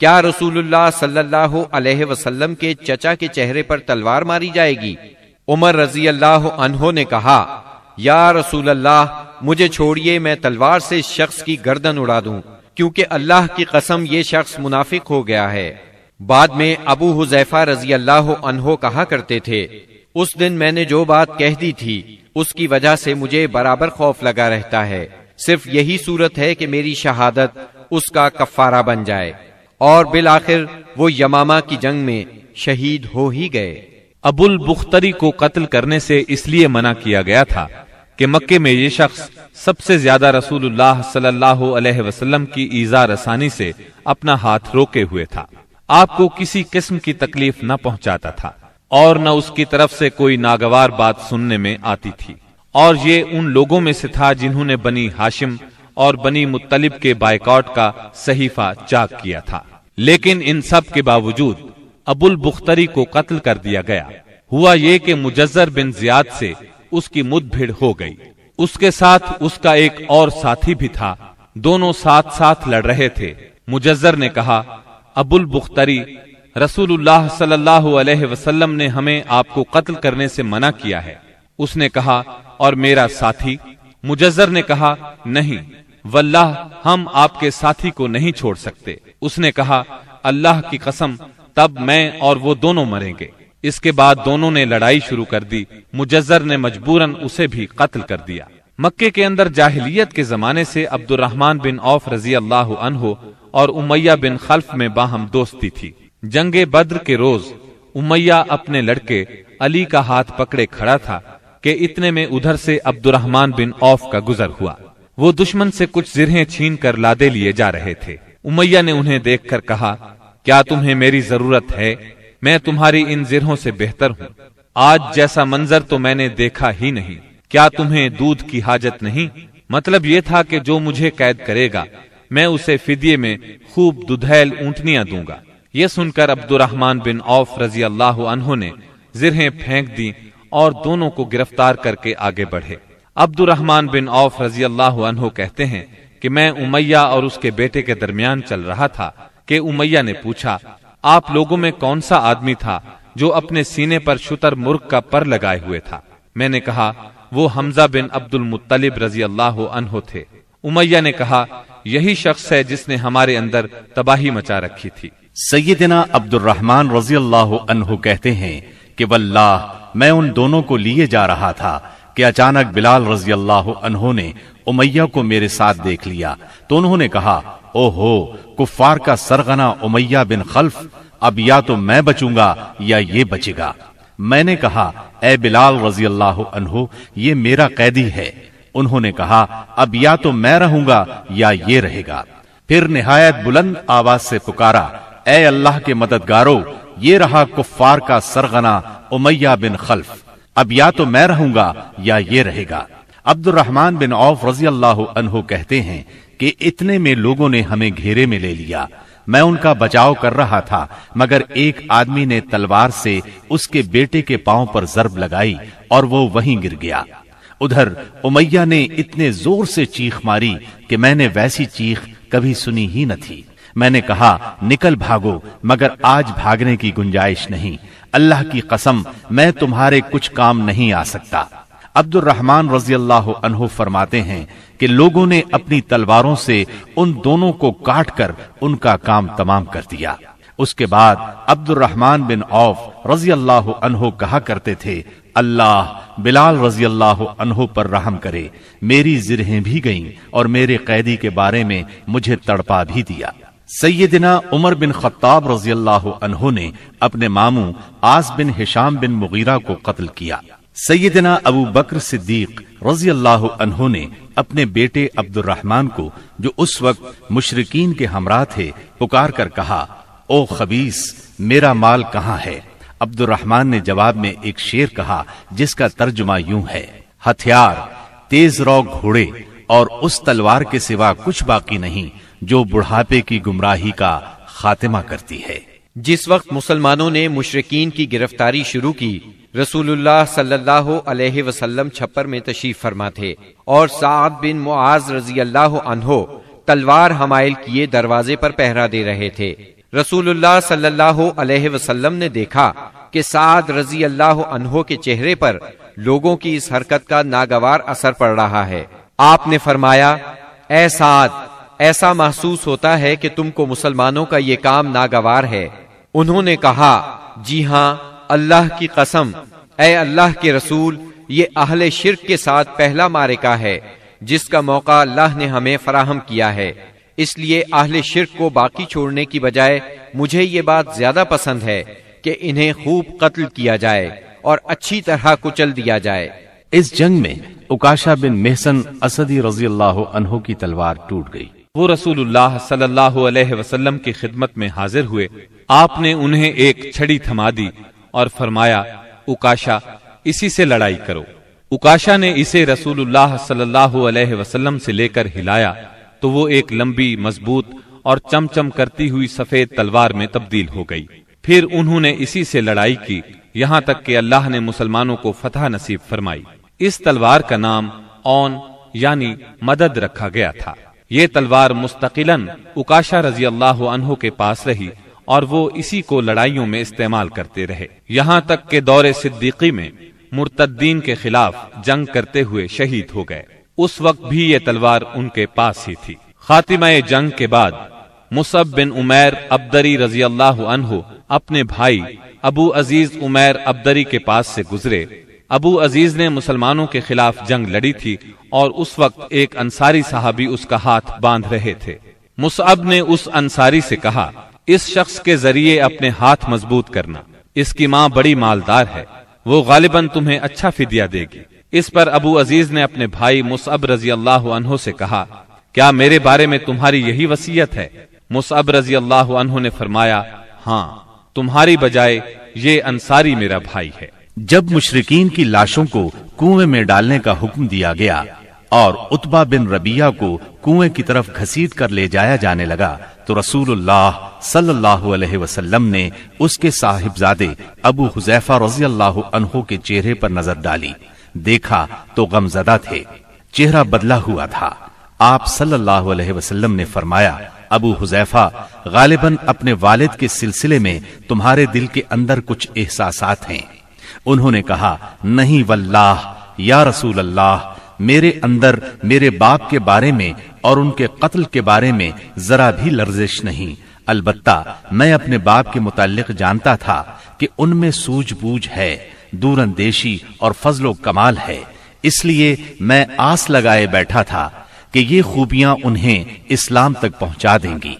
क्या रसूलुल्लाह सल्लल्लाहु अलैहि वसल्लम के चचा के चेहरे पर तलवार मारी जाएगी उमर रजी अल्लाह ने कहा या रसूल अल्लाह मुझे छोड़िए मैं तलवार से शख्स की गर्दन उड़ा दूं क्योंकि अल्लाह की कसम ये शख्स मुनाफिक हो गया है बाद में अबू हुजैफा रजी अल्लाह अनहो कहा करते थे उस दिन मैंने जो बात कह दी थी उसकी वजह से मुझे बराबर खौफ लगा रहता है सिर्फ यही सूरत है कि मेरी शहादत उसका कफारा बन जाए और बिल आखिर वो यमामा की जंग में शहीद हो ही गए अबुल बुख्तरी को कत्ल करने से इसलिए मना किया गया था कि मक्के में ये शख्स सबसे ज्यादा रसूल सल्लल्लाहु की ईजा रसानी से अपना हाथ रोके हुए था आपको किसी किस्म की तकलीफ न पहुंचाता था और न उसकी तरफ से कोई नागवार बात सुनने में आती थी और ये उन लोगों में से था जिन्होंने बनी हाशिम और बनी मुत्तलिब के बायकॉट का सहीफा चाक किया था लेकिन इन सब के बावजूद अबुल बुख्तरी को कत्ल कर दिया गया हुआ ये कि मुजजर बिन जियाद से उसकी मुठभेड़ हो गई उसके साथ उसका एक और साथी भी था दोनों साथ साथ लड़ रहे थे मुजजर ने कहा अबुल बुख्तरी रसूलुल्लाह सल्लल्लाहु अलैहि वसल्लम ने हमें आपको कत्ल करने से मना किया है उसने कहा और मेरा साथी मुजजर ने कहा नहीं वल्लाह हम आपके साथी को नहीं छोड़ सकते उसने कहा अल्लाह की कसम तब मैं और वो दोनों मरेंगे इसके बाद दोनों ने लड़ाई शुरू कर दी मुजजर ने मजबूरन उसे भी कत्ल कर दिया मक्के के अंदर जाहिलियत के जमाने से अब्दुलरहमान बिन औफ रजी अल्लाह अनहो और उमैया बिन खल्फ में बाहम दोस्ती थी जंगे बद्र के रोज उमैया अपने लड़के अली का हाथ पकड़े खड़ा था कि इतने में उधर से अब्दुलरहमान बिन औफ का गुजर हुआ वो दुश्मन से कुछ जिरहें छीन कर लादे लिए जा रहे थे उमैया ने उन्हें देखकर कहा क्या तुम्हें मेरी जरूरत है मैं तुम्हारी इन जिरहों से बेहतर हूँ आज जैसा मंजर तो मैंने देखा ही नहीं क्या तुम्हें दूध की हाजत नहीं मतलब ये था कि जो मुझे कैद करेगा मैं उसे फिदिये में खूब दुधैल ऊंटनियां दूंगा ये सुनकर अब्दुलरहमान बिन औफ रजी अल्लाह ने जिरहें फेंक दी और दोनों को गिरफ्तार करके आगे बढ़े अब्दुलरहमान बिन औफ रजी अल्लाह अनहो कहते हैं कि मैं उमैया और उसके बेटे के दरमियान चल रहा था कि उमैया ने पूछा आप लोगों में कौन सा आदमी था जो अपने सीने पर शुतर मुर्ग का पर लगाए हुए था मैंने कहा वो हमजा बिन अब्दुल मुत्तलिब रजी अल्लाह अनहो थे उमैया ने कहा यही शख्स है जिसने हमारे अंदर तबाही मचा रखी थी सैदिना अब्दुलरहमान रजी अल्लाह अनहु कहते हैं कि वल्लाह मैं उन दोनों को लिए जा रहा था कि अचानक बिलाल रजी अल्लाह अनहो ने उमैया को मेरे साथ देख लिया तो उन्होंने कहा ओहो कुफार का सरगना उमैया बिन खल्फ अब या तो मैं बचूंगा या ये बचेगा मैंने कहा ए बिलाल रजी अल्लाह अनहो ये मेरा कैदी है उन्होंने कहा अब या तो मैं रहूंगा या ये रहेगा फिर निहायत बुलंद आवाज से पुकारा ए अल्लाह के मददगारो ये रहा कुफार का सरगना उमैया बिन खल्फ अब या तो मैं रहूंगा या ये रहेगा अब्दुलरहमान बिन औफ रजी अल्लाह अनहो कहते हैं कि इतने में लोगों ने हमें घेरे में ले लिया मैं उनका बचाव कर रहा था मगर एक आदमी ने तलवार से उसके बेटे के पांव पर जरब लगाई और वो वहीं गिर गया उधर उमैया ने इतने जोर से चीख मारी कि मैंने वैसी चीख कभी सुनी ही न थी मैंने कहा निकल भागो मगर आज भागने की गुंजाइश नहीं अल्लाह की कसम मैं तुम्हारे कुछ काम नहीं आ सकता अब्दुल रहमान रजी अल्लाह अनहु फरमाते हैं कि लोगों ने अपनी तलवारों से उन दोनों को काट कर उनका काम तमाम कर दिया उसके बाद अब्दुल रहमान बिन औफ रजी अल्लाह अनहो कहा करते थे अल्लाह बिलाल रजी अल्लाह अनहो पर रहम करे मेरी जिरहें भी गईं और मेरे कैदी के बारे में मुझे तड़पा भी दिया सैदिना उमर बिन खत्ताब रजी अल्लाह ने अपने मामू आस बिन हिशाम बिन मुगीरा को कत्ल किया सैदिना अबू बकर सिद्दीक रजी अल्लाह ने अपने बेटे अब्दुलरहमान को जो उस वक्त मुशरकिन के हमरा थे पुकार कर कहा ओ खबीस मेरा माल कहाँ है अब्दुलरहमान ने जवाब में एक शेर कहा जिसका तर्जुमा यूं है हथियार तेज रौ घोड़े और उस तलवार के सिवा कुछ बाकी नहीं जो बुढ़ापे की गुमराही का खात्मा करती है जिस वक्त मुसलमानों ने मुशरकिन की गिरफ्तारी शुरू की रसूलुल्लाह सल्लल्लाहु अलैहि वसल्लम छप्पर में तशीफ फरमा थे और साद बिन मुआज रजी अल्लाह अनहो तलवार हमायल किए दरवाजे पर पहरा दे रहे थे रसूलुल्लाह सल्लल्लाहु अलैहि वसल्लम ने देखा कि साद रजी अल्लाह अनहो के चेहरे पर लोगों की इस हरकत का नागवार असर पड़ रहा है आपने फरमाया ए साद ऐसा महसूस होता है कि तुमको मुसलमानों का ये काम नागवार है उन्होंने कहा जी हाँ अल्लाह की कसम ए अल्लाह के रसूल ये अहले शिरक के साथ पहला का है जिसका मौका अल्लाह ने हमें फराहम किया है इसलिए अहले शिरक को बाकी छोड़ने की बजाय मुझे ये बात ज्यादा पसंद है कि इन्हें खूब कत्ल किया जाए और अच्छी तरह कुचल दिया जाए इस जंग में उकाशा बिन मेहसन असदी रजी अल्लाह की तलवार टूट गई वो रसूलुल्लाह सल्लल्लाहु अलैहि वसल्लम की खिदमत में हाजिर हुए आपने उन्हें एक छड़ी थमा दी और फरमाया उकाशा इसी से लड़ाई करो उकाशा ने इसे रसूलुल्लाह सल्लल्लाहु अलैहि वसल्लम से लेकर हिलाया तो वो एक लंबी मजबूत और चमचम करती हुई सफेद तलवार में तब्दील हो गई फिर उन्होंने इसी से लड़ाई की यहाँ तक कि अल्लाह ने मुसलमानों को फतह नसीब फरमाई इस तलवार का नाम ओन यानी मदद रखा गया था ये तलवार मुस्तकिलन उकाशा रजी अल्लाह अनहो के पास रही और वो इसी को लड़ाइयों में इस्तेमाल करते रहे यहाँ तक के दौरे सिद्दीकी में मुर्तद्दीन के खिलाफ जंग करते हुए शहीद हो गए उस वक्त भी ये तलवार उनके पास ही थी खातिमा जंग के बाद मुसब बिन उमैर अब्दरी रजी अल्लाह अनहो अपने भाई अबू अजीज उमैर अब्दरी के पास से गुजरे अबू अजीज ने मुसलमानों के खिलाफ जंग लड़ी थी और उस वक्त एक अंसारी साहबी उसका हाथ बांध रहे थे मुसअब ने उस अंसारी से कहा इस शख्स के जरिए अपने हाथ मजबूत करना इसकी माँ बड़ी मालदार है वो गालिबन तुम्हें अच्छा फिदिया देगी इस पर अबू अजीज ने अपने भाई मुसअब रजी अल्लाह से कहा क्या मेरे बारे में तुम्हारी यही वसीयत है मुसअब रजी अल्लाह ने फरमाया हाँ तुम्हारी बजाय ये अंसारी मेरा भाई है जब मुशरकिन की लाशों को कुएं में डालने का हुक्म दिया गया और उतबा बिन रबिया को कुएं की तरफ घसीट कर ले जाया जाने लगा तो रसूलुल्लाह सल्लल्लाहु अलैहि वसल्लम ने उसके साहिबजादे अबू हुजैफा रजी अल्लाह अनहो के चेहरे पर नजर डाली देखा तो गमजदा थे चेहरा बदला हुआ था आप सल्लल्लाहु अलैहि वसल्लम ने फरमाया अबू हुजैफा गालिबन अपने वालिद के सिलसिले में तुम्हारे दिल के अंदर कुछ एहसास हैं उन्होंने कहा नहीं वल्लाह या रसूल अल्लाह मेरे अंदर मेरे बाप के बारे में और उनके कत्ल के बारे में जरा भी लर्जिश नहीं अलबत्ता मैं अपने बाप के मुतालिक जानता था कि उनमें सूझबूझ है दूरंदेशी और फजलो कमाल है इसलिए मैं आस लगाए बैठा था कि ये खूबियां उन्हें इस्लाम तक पहुंचा देंगी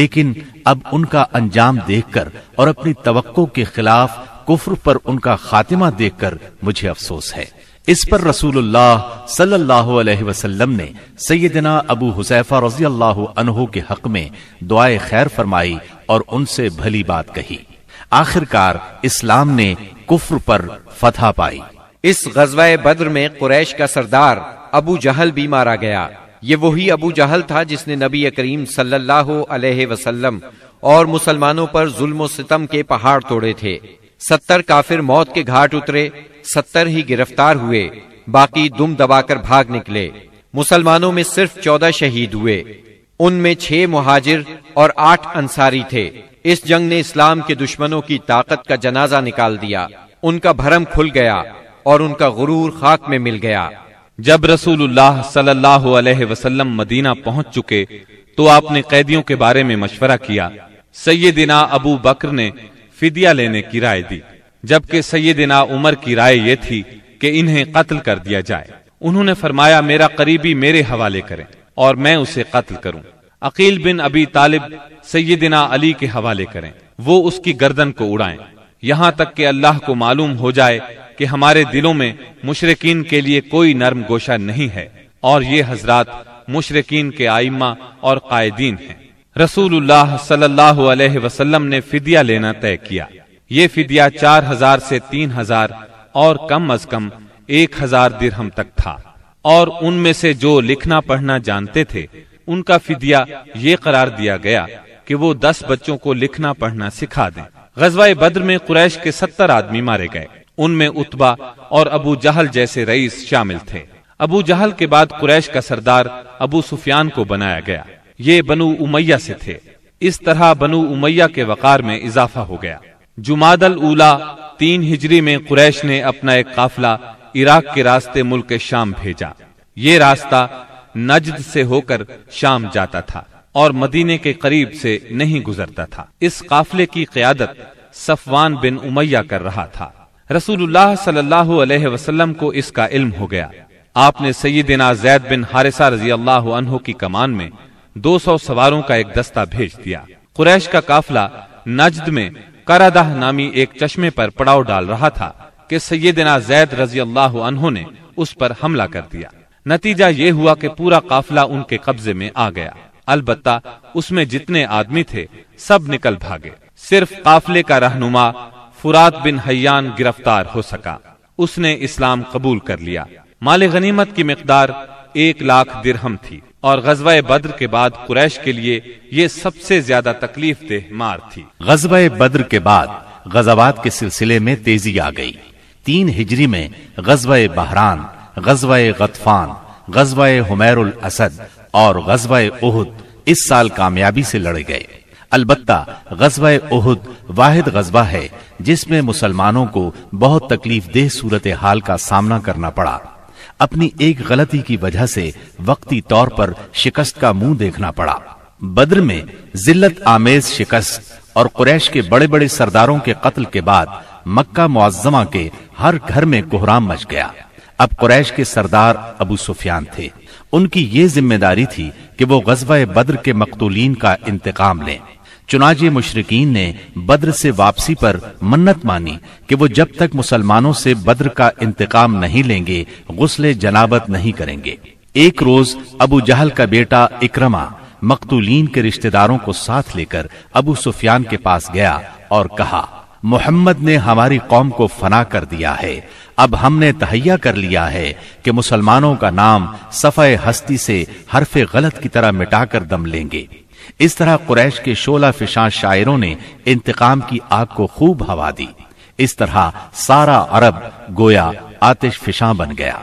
लेकिन अब उनका अंजाम देखकर और अपनी तवक्को के खिलाफ कुफर पर उनका खातिमा देखकर मुझे अफसोस है इस पर रसूलुल्लाह सल्लल्लाहु अलैहि वसल्लम ने सैदना अबू हुसैफा रजी अल्लाह के हक में दुआए खैर फरमाई और उनसे भली बात कही आखिरकार इस्लाम ने कुफर पर फतह पाई इस गजवा बद्र में कुरैश का सरदार अबू जहल भी मारा गया ये वही अबू जहल था जिसने नबी करीम सल्लल्लाहु अलैहि वसल्लम और मुसलमानों पर जुल्म सितम के पहाड़ तोड़े थे सत्तर काफिर मौत के घाट उतरे सत्तर ही गिरफ्तार हुए बाकी दुम दबाकर भाग निकले मुसलमानों में सिर्फ चौदह शहीद हुए उनमें छह मुहाजिर और आठ अंसारी थे इस जंग ने इस्लाम के दुश्मनों की ताकत का जनाजा निकाल दिया उनका भरम खुल गया और उनका गुरूर खाक में मिल गया जब रसूलुल्लाह सल्लल्लाहु अलैहि वसल्लम मदीना पहुंच चुके तो आपने कैदियों के बारे में मशवरा किया सैदिना अबू बकर ने फिदिया लेने की राय दी जबकि सैदिना उमर की राय ये थी कि इन्हें कत्ल कर दिया जाए उन्होंने फरमाया मेरा करीबी मेरे हवाले करें और मैं उसे कत्ल करूं अकील बिन अबी तालिब सैदिना अली के हवाले करें वो उसकी गर्दन को उड़ाएं यहाँ तक कि अल्लाह को मालूम हो जाए कि हमारे दिलों में मुशरकिन के लिए कोई नर्म गोशा नहीं है और ये हजरात मुशरकिन के आइमा और कायदीन हैं रसूलुल्लाह सल्लल्लाहु अलैहि वसल्लम ने फिदिया लेना तय किया ये फिदिया चार हजार से तीन हजार और कम अज कम एक हजार दिरहम तक था और उनमें से जो लिखना पढ़ना जानते थे उनका फिदिया ये करार दिया गया कि वो दस बच्चों को लिखना पढ़ना सिखा दें गजवा बद्र में कुरैश के सत्तर आदमी मारे गए उनमें उतबा और अबू जहल जैसे रईस शामिल थे अबू जहल के बाद कुरैश का सरदार अबू सुफियान को बनाया गया ये बनु उमैया से थे इस तरह बनु उमैया के वकार में इजाफा हो गया जुमादल उला तीन हिजरी में कुरैश ने अपना एक काफिला इराक के रास्ते मुल्क शाम भेजा ये रास्ता नजद से होकर शाम जाता था और मदीने के करीब से नहीं गुजरता था इस काफिले की क्यादत सफवान बिन उमैया कर रहा था रसूलुल्लाह सल्लल्लाहु अलैहि वसल्लम को इसका इल्म हो गया आपने सैदना जैद बिन हारिसा रजी अल्लाह की कमान में दो सौ सवारों का एक दस्ता भेज दिया कुरैश का काफिला नजद में करादाह नामी एक चश्मे पर पड़ाव डाल रहा था कि सैदना जैद रजी अल्लाह ने उस पर हमला कर दिया नतीजा ये हुआ कि पूरा काफिला उनके कब्जे में आ गया अलबत्ता उसमें जितने आदमी थे सब निकल भागे सिर्फ काफिले का रहनुमा फुरात बिन हयान गिरफ्तार हो सका उसने इस्लाम कबूल कर लिया माल गनीमत की मकदार एक लाख दिरहम थी और गजबा बद्र के बाद कुरैश के लिए ये सबसे ज्यादा तकलीफ देह मार थी गजब बद्र के बाद गजबात के सिलसिले में तेजी आ गई तीन हिजरी में गजब बहरान गजब गतफान गजब हुमैरुल असद और गजब उहद इस साल कामयाबी से लड़े गए अलबत्ता गजब उहद वाहिद गजबा है जिसमें मुसलमानों को बहुत तकलीफ देह सूरत हाल का सामना करना पड़ा अपनी एक गलती की वजह से वक्ती तौर पर शिकस्त का मुंह देखना पड़ा बद्र में जिल्लत आमेज शिकस्त और कुरैश के बड़े बड़े सरदारों के कत्ल के बाद मक्का मुआजमा के हर घर में कोहराम मच गया अब कुरैश के सरदार अबू सुफियान थे उनकी ये जिम्मेदारी थी कि वो गजबा बद्र के मकतुलीन का इंतकाम लें चुनाजे मुशरकिन ने बद्र से वापसी पर मन्नत मानी कि वो जब तक मुसलमानों से बद्र का इंतकाम नहीं लेंगे गुसले जनाबत नहीं करेंगे एक रोज अबू जहल का बेटा इक्रमा मकतुलीन के रिश्तेदारों को साथ लेकर अबू सुफियान के पास गया और कहा मोहम्मद ने हमारी कौम को फना कर दिया है अब हमने तहैया कर लिया है कि मुसलमानों का नाम सफ़े हस्ती से हरफे गलत की तरह मिटाकर दम लेंगे इस तरह कुरैश के शोला फिशां शायरों ने इंतकाम की आग को खूब हवा दी इस तरह सारा अरब गोया आतिश फिशां बन गया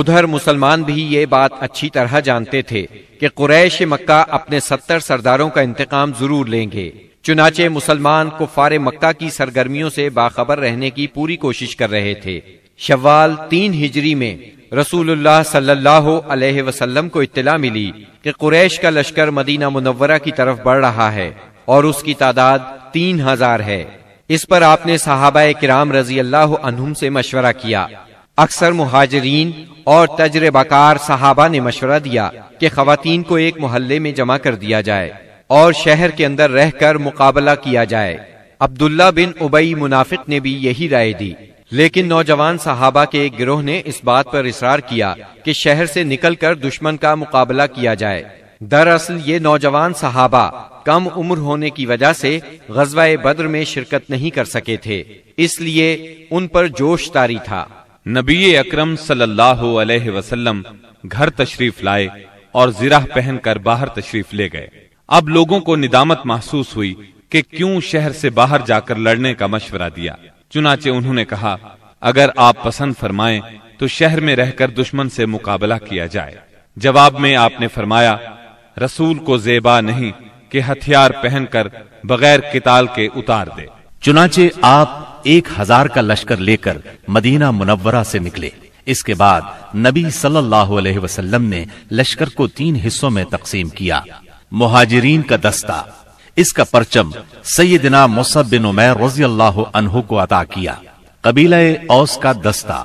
उधर मुसलमान भी ये बात अच्छी तरह जानते थे कि कुरैश मक्का अपने सत्तर सरदारों का इंतकाम जरूर लेंगे चुनाचे मुसलमान कुफार मक्का की सरगर्मियों से बाखबर रहने की पूरी कोशिश कर रहे थे शवाल तीन हिजरी में रसूलुल्लाह सल्लल्लाहु अलैहि वसल्लम को इत्तला मिली कि कुरैश का लश्कर मदीना मुनव्वरा की तरफ बढ़ रहा है और उसकी तादाद तीन हजार है इस पर आपने साहबा कराम रजी अल्लाह से मशवरा किया अक्सर मुहाजरीन और तजर्बाकार साहबा ने मशवरा दिया कि खातन को एक मोहल्ले में जमा कर दिया जाए और शहर के अंदर रहकर मुकाबला किया जाए अब्दुल्ला बिन उबई मुनाफिक ने भी यही राय दी लेकिन नौजवान साहबा के एक गिरोह ने इस बात पर इसरार किया कि शहर से निकलकर दुश्मन का मुकाबला किया जाए दरअसल ये नौजवान साहबा कम उम्र होने की वजह से गजवा बद्र में शिरकत नहीं कर सके थे इसलिए उन पर जोश तारी था नबी अक्रम सलम घर तशरीफ लाए और पहन पहनकर बाहर तशरीफ ले गए अब लोगों को निदामत महसूस हुई कि क्यों शहर से बाहर जाकर लड़ने का मशवरा दिया चुनाचे उन्होंने कहा अगर आप पसंद फरमाएं तो शहर में रहकर दुश्मन से मुकाबला किया जाए जवाब में आपने फरमाया रसूल को जेबा नहीं कि हथियार पहनकर बगैर किताल के उतार दे चुनाचे आप एक हजार का लश्कर लेकर मदीना मुनवरा से निकले इसके बाद नबी सल्लल्लाहु अलैहि वसल्लम ने लश्कर को तीन हिस्सों में तकसीम किया मुहाजिरीन का दस्ता इसका परचम सैदिना मुसब बिन उमैर रजी अल्लाह अनहु को अता किया कबीला औस का दस्ता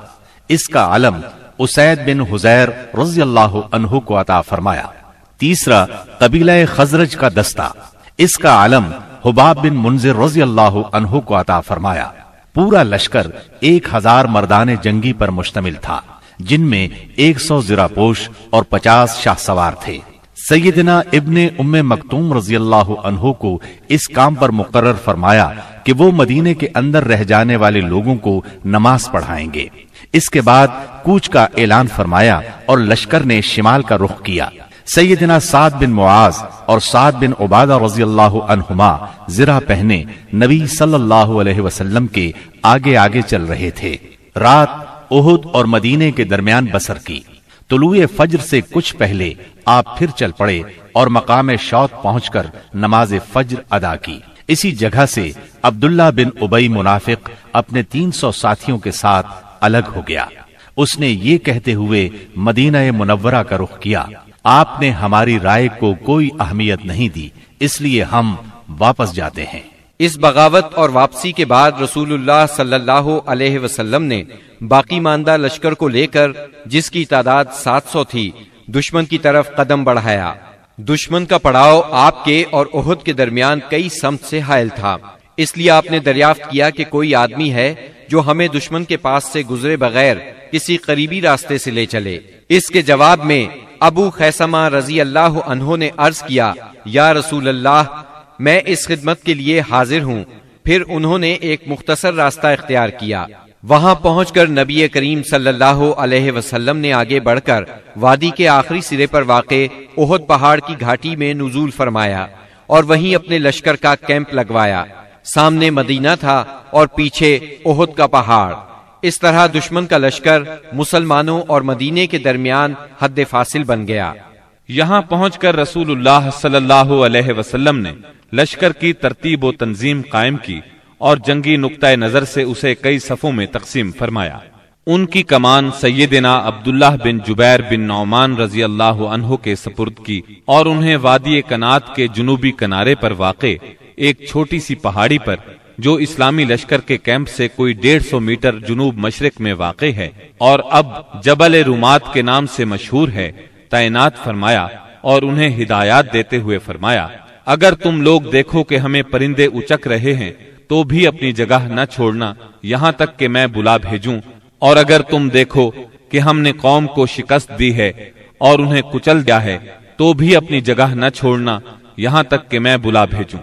इसका आलम उसैद बिन हुजैर रजी अल्लाह अनहु को अता फरमाया तीसरा कबीला खजरज का दस्ता इसका आलम हुबाब बिन मुंजिर रजी अल्लाह अनहु को अता फरमाया पूरा लश्कर एक हजार मर्दान जंगी पर मुश्तमिल था जिनमें एक सौ जिरापोश और पचास शाह सवार थे सैदना इब्ने उम मखतूम रजी अल्लाह को इस काम पर मुकर फरमाया कि वो मदीने के अंदर रह जाने वाले लोगों को नमाज पढ़ाएंगे इसके बाद कूच का ऐलान फरमाया और लश्कर ने शिमाल का रुख किया सैदना साद बिन मुआज और साद बिन उबादा रजी अल्लाहुमा जिरा पहने नबी सल्लल्लाहु अलैहि वसल्लम के आगे आगे चल रहे थे रात ओहद और मदीने के दरमियान बसर की तुलुए फज्र से कुछ पहले आप फिर चल पड़े और मकाम शौत पहुंचकर नमाज फज्र अदा की इसी जगह से अब्दुल्ला बिन उबई मुनाफिक अपने 300 साथियों के साथ अलग हो गया उसने ये कहते हुए मदीना मुनव्वरा का रुख किया आपने हमारी राय को कोई अहमियत नहीं दी इसलिए हम वापस जाते हैं इस बगावत और वापसी के बाद रसूलुल्लाह सल्लल्लाहु अलैहि वसल्लम ने बाकी मानदा लश्कर को लेकर जिसकी तादाद 700 थी दुश्मन की तरफ कदम बढ़ाया दुश्मन का पड़ाव आपके और ओहद के दरमियान कई समत से हायल था इसलिए आपने दरियाफ्त किया कि कोई आदमी है जो हमें दुश्मन के पास से गुजरे बगैर किसी करीबी रास्ते से ले चले इसके जवाब में अबू खैसमा रजी अल्लाह ने अर्ज किया या रसूल अल्लाह मैं इस खिदमत के लिए हाजिर हूँ फिर उन्होंने एक मुख्तसर रास्ता इख्तियार किया वहाँ पहुँच कर नबी करीम सल्लाम ने आगे बढ़कर वादी के आखिरी सिरे पर वाक़ ओहद पहाड़ की घाटी में नजूल फरमाया और वहीं अपने लश्कर का कैंप लगवाया सामने मदीना था और पीछे ओहद का पहाड़ इस तरह दुश्मन का लश्कर मुसलमानों और मदीने के दरमियान हद फासिल बन गया यहाँ पहुँच कर रसूल सल्लाह ने लश्कर की तरतीब व तंजीम कायम की और जंगी नुक़ नज़र से उसे कई सफ़ों में तकसीम फरमाया उनकी कमान सैदना अब्दुल्ला बिन जुबैर बिन नौमान रजी अल्लाह अनहो के सपुर्द की और उन्हें वादी कनात के जुनूबी किनारे पर वाक़ एक छोटी सी पहाड़ी पर जो इस्लामी लश्कर के कैंप से कोई डेढ़ सौ मीटर जुनूब मशरक में वाक़ है और अब जबल रुमात के नाम से मशहूर है तैनात फरमाया और उन्हें हिदायत देते हुए फरमाया अगर तुम लोग देखो कि हमें परिंदे उचक रहे हैं तो भी अपनी जगह न छोड़ना यहाँ तक कि मैं बुला भेजूं और अगर तुम देखो कि हमने कौम को शिकस्त दी है और उन्हें कुचल दिया है तो भी अपनी जगह न छोड़ना यहाँ तक कि मैं बुला भेजूं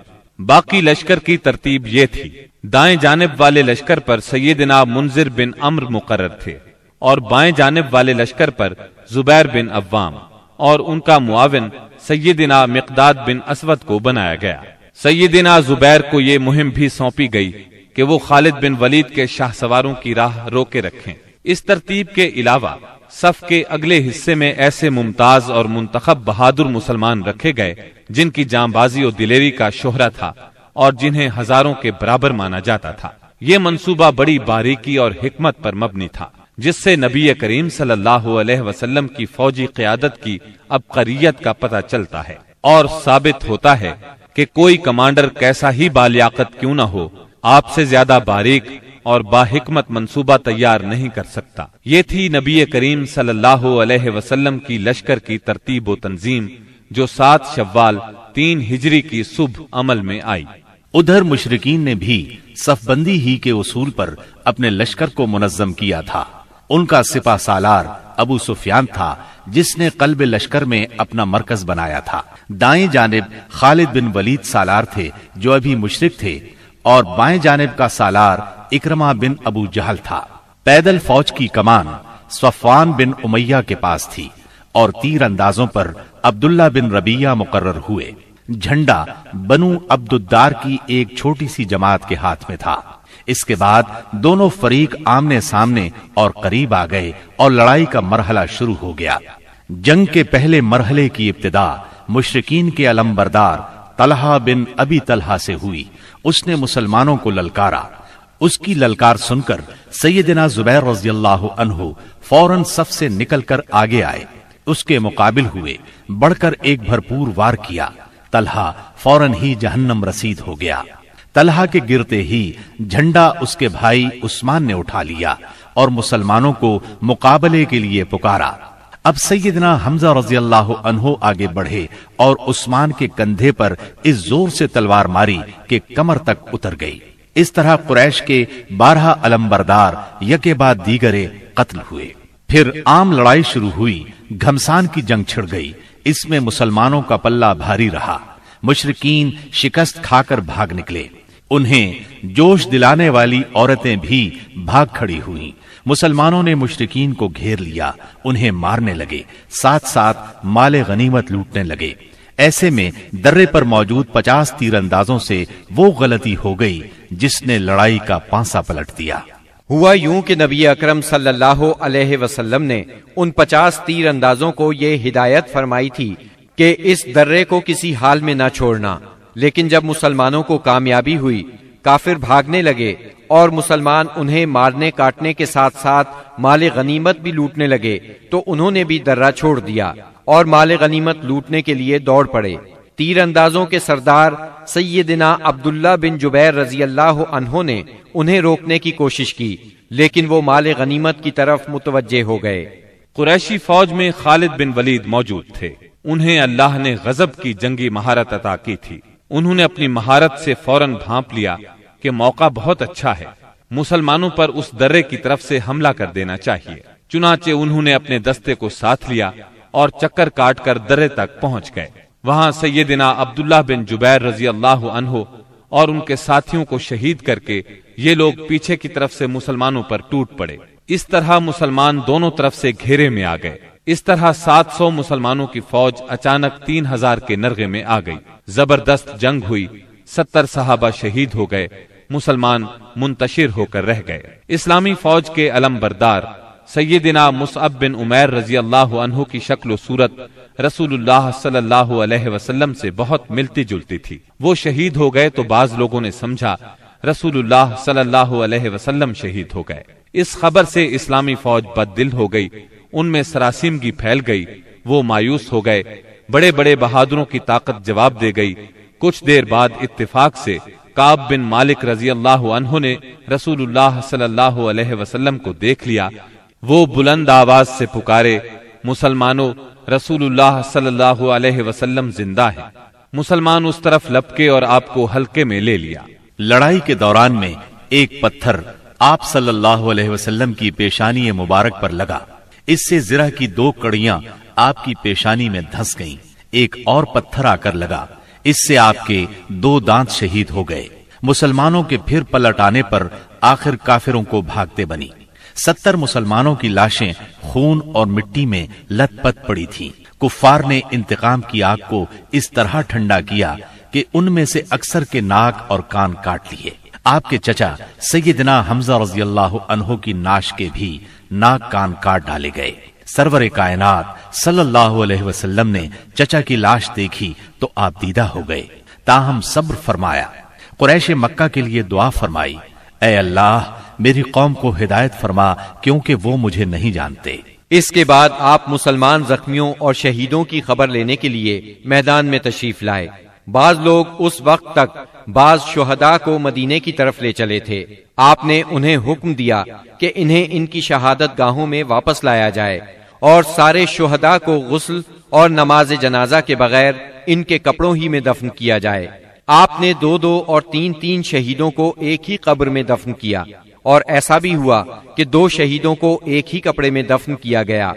बाकी लश्कर की तरतीब ये थी दाएं जानब वाले लश्कर पर सैदना मुंजिर बिन अम्र मुकर थे और बाएं जानब वाले लश्कर पर जुबैर बिन अवाम और उनका मुआविन सैदिना मकदाद बिन असवद को बनाया गया सैदिना जुबैर को ये मुहिम भी सौंपी गई कि वो खालिद बिन वलीद के शाह सवारों की राह रोके रखें इस तरतीब के अलावा सफ के अगले हिस्से में ऐसे मुमताज और मुंतखब बहादुर मुसलमान रखे गए जिनकी जामबाजी और दिलेरी का शोहरा था और जिन्हें हजारों के बराबर माना जाता था ये मंसूबा बड़ी बारीकी और हिकमत पर मबनी था जिससे नबी करीम सल्लल्लाहु की फौजी क्यादत की अब करियत का पता चलता है और साबित होता है कि कोई कमांडर कैसा ही बालियाकत क्यों न हो आपसे ज्यादा बारीक और बाहिकमत मंसूबा तैयार नहीं कर सकता ये थी नबी करीम सल्लल्लाहु अलैहि वसल्लम की लश्कर की तरतीब तंजीम जो सात शव्वाल तीन हिजरी की सुबह अमल में आई उधर मुशरकिन ने भी सफबंदी ही के उसूल पर अपने लश्कर को मुनजम किया था उनका सिपा सालार अबू सुफियान था जिसने कल्ब लश्कर में अपना मरकज बनाया था दाएं जानब खालिद बिन वलीद सालार थे जो अभी मुशरक थे और बाएं जानब का सालार इक्रमा बिन अबू जहल था पैदल फौज की कमान सफान बिन उमैया के पास थी और तीर अंदाजों पर अब्दुल्ला बिन रबिया मुकर्र हुए झंडा बनु अब्दुद्दार की एक छोटी सी जमात के हाथ में था इसके बाद दोनों फरीक आमने सामने और करीब आ गए और लड़ाई का मरहला शुरू हो गया जंग के पहले मरहले की इब्तदा मुशरकिन के अलम्बरदार तलहा बिन अबी तलहा से हुई उसने मुसलमानों को ललकारा उसकी ललकार सुनकर सैयदना जुबैर रजी अल्लाह फौरन सफ से निकलकर आगे आए उसके मुकाबिल हुए बढ़कर एक भरपूर वार किया तलहा फौरन ही जहन्नम रसीद हो गया तलहा के गिरते ही झंडा उसके भाई उस्मान ने उठा लिया और मुसलमानों को मुकाबले के लिए पुकारा अब सैदना हमजा रजी अल्लाह अनहो आगे बढ़े और उस्मान के कंधे पर इस जोर से तलवार मारी कि कमर तक उतर गई इस तरह कुरैश के बारह अलम्बरदार यके बाद दीगरे कत्ल हुए फिर आम लड़ाई शुरू हुई घमसान की जंग छिड़ गई इसमें मुसलमानों का पल्ला भारी रहा मुशरकिन शिकस्त खाकर भाग निकले उन्हें जोश दिलाने वाली औरतें भी भाग खड़ी हुईं मुसलमानों ने मुशरकीन को घेर लिया उन्हें मारने लगे साथ साथ माले गनीमत लूटने लगे ऐसे में दर्रे पर मौजूद पचास तीरंदाजों से वो गलती हो गई जिसने लड़ाई का पांसा पलट दिया हुआ यूं कि नबी अकरम सल्लल्लाहु अलैहि वसल्लम ने उन पचास तीरंदाजों को ये हिदायत फरमाई थी कि इस दर्रे को किसी हाल में ना छोड़ना लेकिन जब मुसलमानों को कामयाबी हुई काफिर भागने लगे और मुसलमान उन्हें मारने काटने के साथ साथ माल गनीमत भी लूटने लगे तो उन्होंने भी दर्रा छोड़ दिया और माल गनीमत लूटने के लिए दौड़ पड़े तीर अंदाजों के सरदार सैदिना अब्दुल्ला बिन जुबैर रजी अल्लाह अनहो ने उन्हें रोकने की कोशिश की लेकिन वो माल गनीमत की तरफ मुतवजे हो गए कुरैशी फौज में खालिद बिन वलीद मौजूद थे उन्हें अल्लाह ने गजब की जंगी महारत अता की थी उन्होंने अपनी महारत से फौरन भांप लिया कि मौका बहुत अच्छा है मुसलमानों पर उस दर्रे की तरफ से हमला कर देना चाहिए चुनाचे उन्होंने अपने दस्ते को साथ लिया और चक्कर काट कर दर्रे तक पहुंच गए वहां सैदिना अब्दुल्ला बिन जुबैर रजी अल्लाह अनहो और उनके साथियों को शहीद करके ये लोग पीछे की तरफ से मुसलमानों पर टूट पड़े इस तरह मुसलमान दोनों तरफ से घेरे में आ गए इस तरह 700 मुसलमानों की फौज अचानक 3000 के नरगे में आ गई जबरदस्त जंग हुई सत्तर साहबा शहीद हो गए मुसलमान मुंतशिर होकर रह गए इस्लामी फौज के अलम बरदार सैदिना मुसअब बिन उमैर रजी अल्लाह की शक्ल सूरत रसुल्लाह सल्लल्लाहु वसल्लम से बहुत मिलती जुलती थी वो शहीद हो गए तो बाज लोगों ने समझा रसूलुल्लाह सल्लल्लाहु वसल्लम शहीद हो गए इस खबर से इस्लामी फौज बद दिल हो गई उनमें सरासीमगी फैल गई वो मायूस हो गए बड़े बड़े बहादुरों की ताकत जवाब दे गई कुछ देर बाद इतफाक से काब बिन मालिक रजी अल्लाह ने रसूलुल्लाह सल्लल्लाहु को देख लिया वो बुलंद आवाज से पुकारे मुसलमानों रसूलुल्लाह सल्लल्लाहु जिंदा है मुसलमान उस तरफ लपके और आपको हल्के में ले लिया लड़ाई के दौरान में एक पत्थर आप सल्लाह की पेशानी मुबारक पर लगा इससे जिरा की दो कड़ियां आपकी पेशानी में धंस गईं। एक और पत्थर आकर लगा इससे आपके दो दांत शहीद हो गए मुसलमानों के फिर पलट आने पर आखिर काफिरों को भागते बनी सत्तर मुसलमानों की लाशें खून और मिट्टी में लतपत पड़ी थी कुफार ने इंतकाम की आग को इस तरह ठंडा किया कि उनमें से अक्सर के नाक और कान काट लिए आपके चचा सैदिना हमजा रजी अल्लाह की नाश के भी नाक कान काट डाले गए सरवर कायनात सल्लल्लाहु अलैहि वसल्लम ने चचा की लाश देखी तो आप दीदा हो गए ताहम सब्र फरमाया कुरैश मक्का के लिए दुआ फरमाई ए अल्लाह मेरी कौम को हिदायत फरमा क्योंकि वो मुझे नहीं जानते इसके बाद आप मुसलमान जख्मियों और शहीदों की खबर लेने के लिए मैदान में तशरीफ लाए बाज लोग उस वक्त तक बाज शहदा को मदीने की तरफ ले चले थे आपने उन्हें हुक्म दिया कि इन्हें इनकी शहादत गाहों में वापस लाया जाए और सारे शहदा को गुस्ल और नमाज जनाजा के बगैर इनके कपड़ों ही में दफन किया जाए आपने दो दो और तीन तीन शहीदों को एक ही कब्र में दफन किया और ऐसा भी हुआ कि दो शहीदों को एक ही कपड़े में दफन किया गया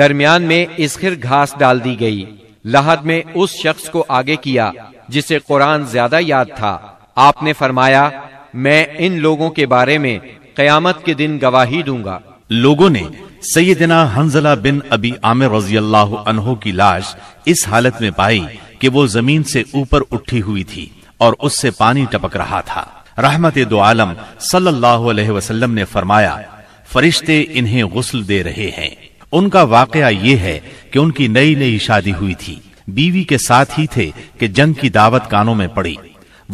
दरमियान में इसखिर घास डाल दी गई लहद में उस शख्स को आगे किया जिसे कुरान ज्यादा याद था आपने फरमाया मैं इन लोगों के बारे में कयामत के दिन गवाही दूंगा लोगों ने सैदना हंजला बिन अबी आमिर रजी अल्लाह की लाश इस हालत में पाई कि वो जमीन से ऊपर उठी हुई थी और उससे पानी टपक रहा था रहमत दो आलम सल्लाम ने फरमाया फरिश्ते इन्हें गुस्ल दे रहे हैं उनका वाकया ये है कि उनकी नई नई शादी हुई थी बीवी के साथ ही थे कि जंग की दावत कानों में पड़ी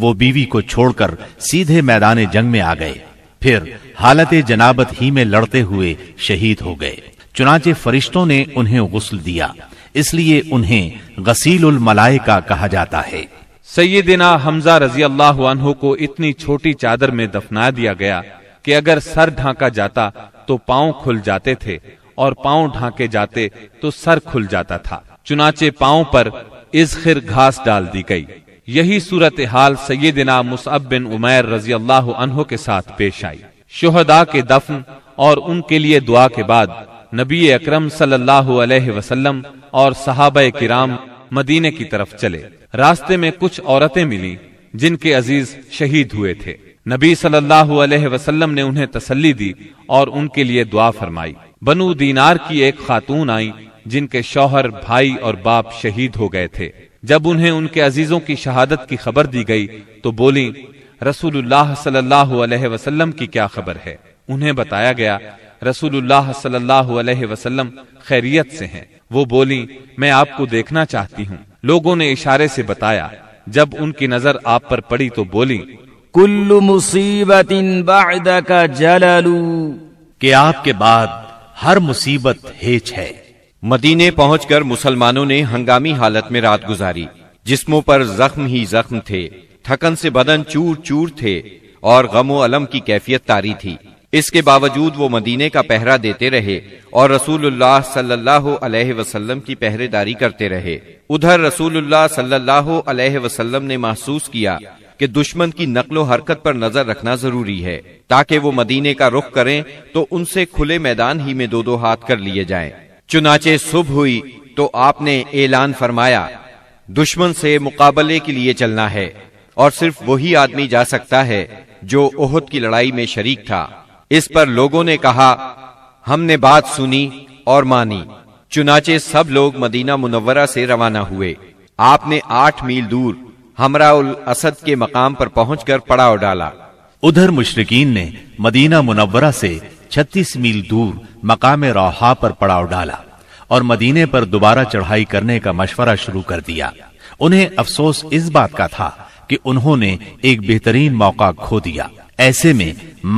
वो बीवी को छोड़कर सीधे मैदान जंग में आ गए फिर हालत जनाबत ही में लड़ते हुए शहीद हो गए चुनाचे फरिश्तों ने उन्हें गुस्ल दिया इसलिए उन्हें गसील उल का कहा जाता है सैदिना हमजा रजी अल्लाह को इतनी छोटी चादर में दफना दिया गया कि अगर सर ढांका जाता तो पांव खुल जाते थे और पाओ ढाके जाते तो सर खुल जाता था चुनाचे पाओ पर खिर घास डाल दी गई यही सूरत हाल सैदिना मुसअब बिन उमैर रजी अल्लाह के साथ पेश आई शोहदा के दफन और उनके लिए दुआ के बाद नबी अक्रम सलम और साहब किराम मदीने की तरफ चले रास्ते में कुछ औरतें मिली जिनके अजीज शहीद हुए थे नबी सल्लल्लाहु अलैहि वसल्लम ने उन्हें तसल्ली दी और उनके लिए दुआ फरमाई बनु दीनार की एक खातून आई जिनके शौहर भाई और बाप शहीद हो गए थे जब उन्हें उनके अजीजों की शहादत की खबर दी गई तो बोली रसूलुल्लाह सल्लल्लाहु अलैहि वसल्लम की क्या खबर है उन्हें बताया गया रसूलुल्लाह सल्लल्लाहु अलैहि वसल्लम खैरियत से हैं वो बोली मैं आपको देखना चाहती हूँ लोगों ने इशारे से बताया जब उनकी नजर आप पर पड़ी तो बोली कुल्लु मुसीबत के आपके बाद हर मुसीबत हेच है मदीने पहुंचकर मुसलमानों ने हंगामी हालत में रात गुजारी जिस्मों पर जख्म ही जख्म थे थकन से बदन चूर चूर थे और गमो अलम की कैफियत तारी थी इसके बावजूद वो मदीने का पहरा देते रहे और रसूलुल्लाह सल्लल्लाहु अलैहि वसल्लम की पहरेदारी करते रहे उधर रसूलुल्लाह सल्लल्लाहु अलैहि वसल्लम ने महसूस किया कि दुश्मन की नकलो हरकत पर नजर रखना जरूरी है ताकि वो मदीने का रुख करें तो उनसे खुले मैदान ही में दो दो हाथ कर लिए जाएं। चुनाचे सुबह हुई तो आपने ऐलान फरमाया दुश्मन से मुकाबले के लिए चलना है और सिर्फ वही आदमी जा सकता है जो ओहद की लड़ाई में शरीक था इस पर लोगों ने कहा हमने बात सुनी और मानी चुनाचे सब लोग मदीना मुनवरा से रवाना हुए आपने आठ मील दूर हमरा उल असद के मकाम पर पहुंचकर पड़ाव डाला उधर मुशरकिन ने मदीना मुनवरा से 36 मील दूर मकाम रोहा पर पड़ाव डाला और मदीने पर दोबारा चढ़ाई करने का मशवरा शुरू कर दिया उन्हें अफसोस इस बात का था कि उन्होंने एक बेहतरीन मौका खो दिया ऐसे में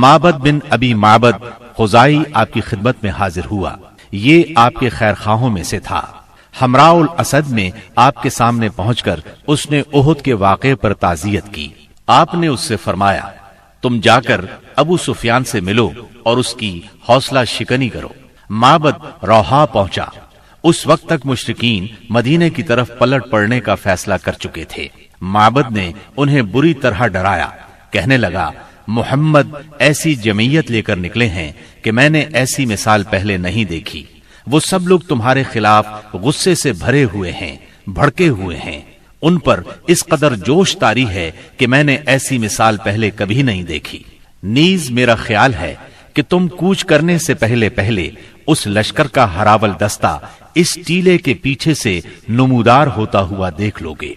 माबद बिन अबी माबद खुजाई आपकी खिदमत में हाजिर हुआ ये आपके खैर में से था हमराउल असद में आपके सामने पहुंचकर उसने ओहद के वाक़े पर ताजियत की आपने उससे फरमाया तुम जाकर अबू सुफियान से मिलो और उसकी हौसला शिकनी करो माबद रोहा पहुंचा उस वक्त तक मुशरकिन मदीने की तरफ पलट पड़ने का फैसला कर चुके थे माबद ने उन्हें बुरी तरह डराया कहने लगा मोहम्मद ऐसी जमीयत लेकर निकले हैं कि मैंने ऐसी मिसाल पहले नहीं देखी वो सब लोग तुम्हारे खिलाफ गुस्से से भरे हुए हैं भड़के हुए हैं उन पर इस कदर जोश तारी है कि मैंने ऐसी मिसाल पहले कभी नहीं देखी नीज मेरा ख्याल है कि तुम कूच करने से पहले पहले उस लश्कर का हरावल दस्ता इस टीले के पीछे से नमूदार होता हुआ देख लोगे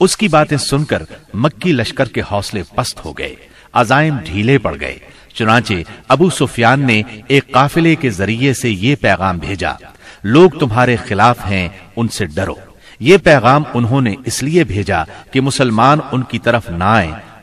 उसकी बातें सुनकर मक्की लश्कर के हौसले पस्त हो गए अजायम ढीले पड़ गए चुनाचे अबू सुफियान ने एक काफिले के जरिए से ये पैगाम भेजा लोग तुम्हारे खिलाफ हैं उनसे डरो ये पैगाम उन्होंने इसलिए भेजा कि मुसलमान उनकी तरफ ना आए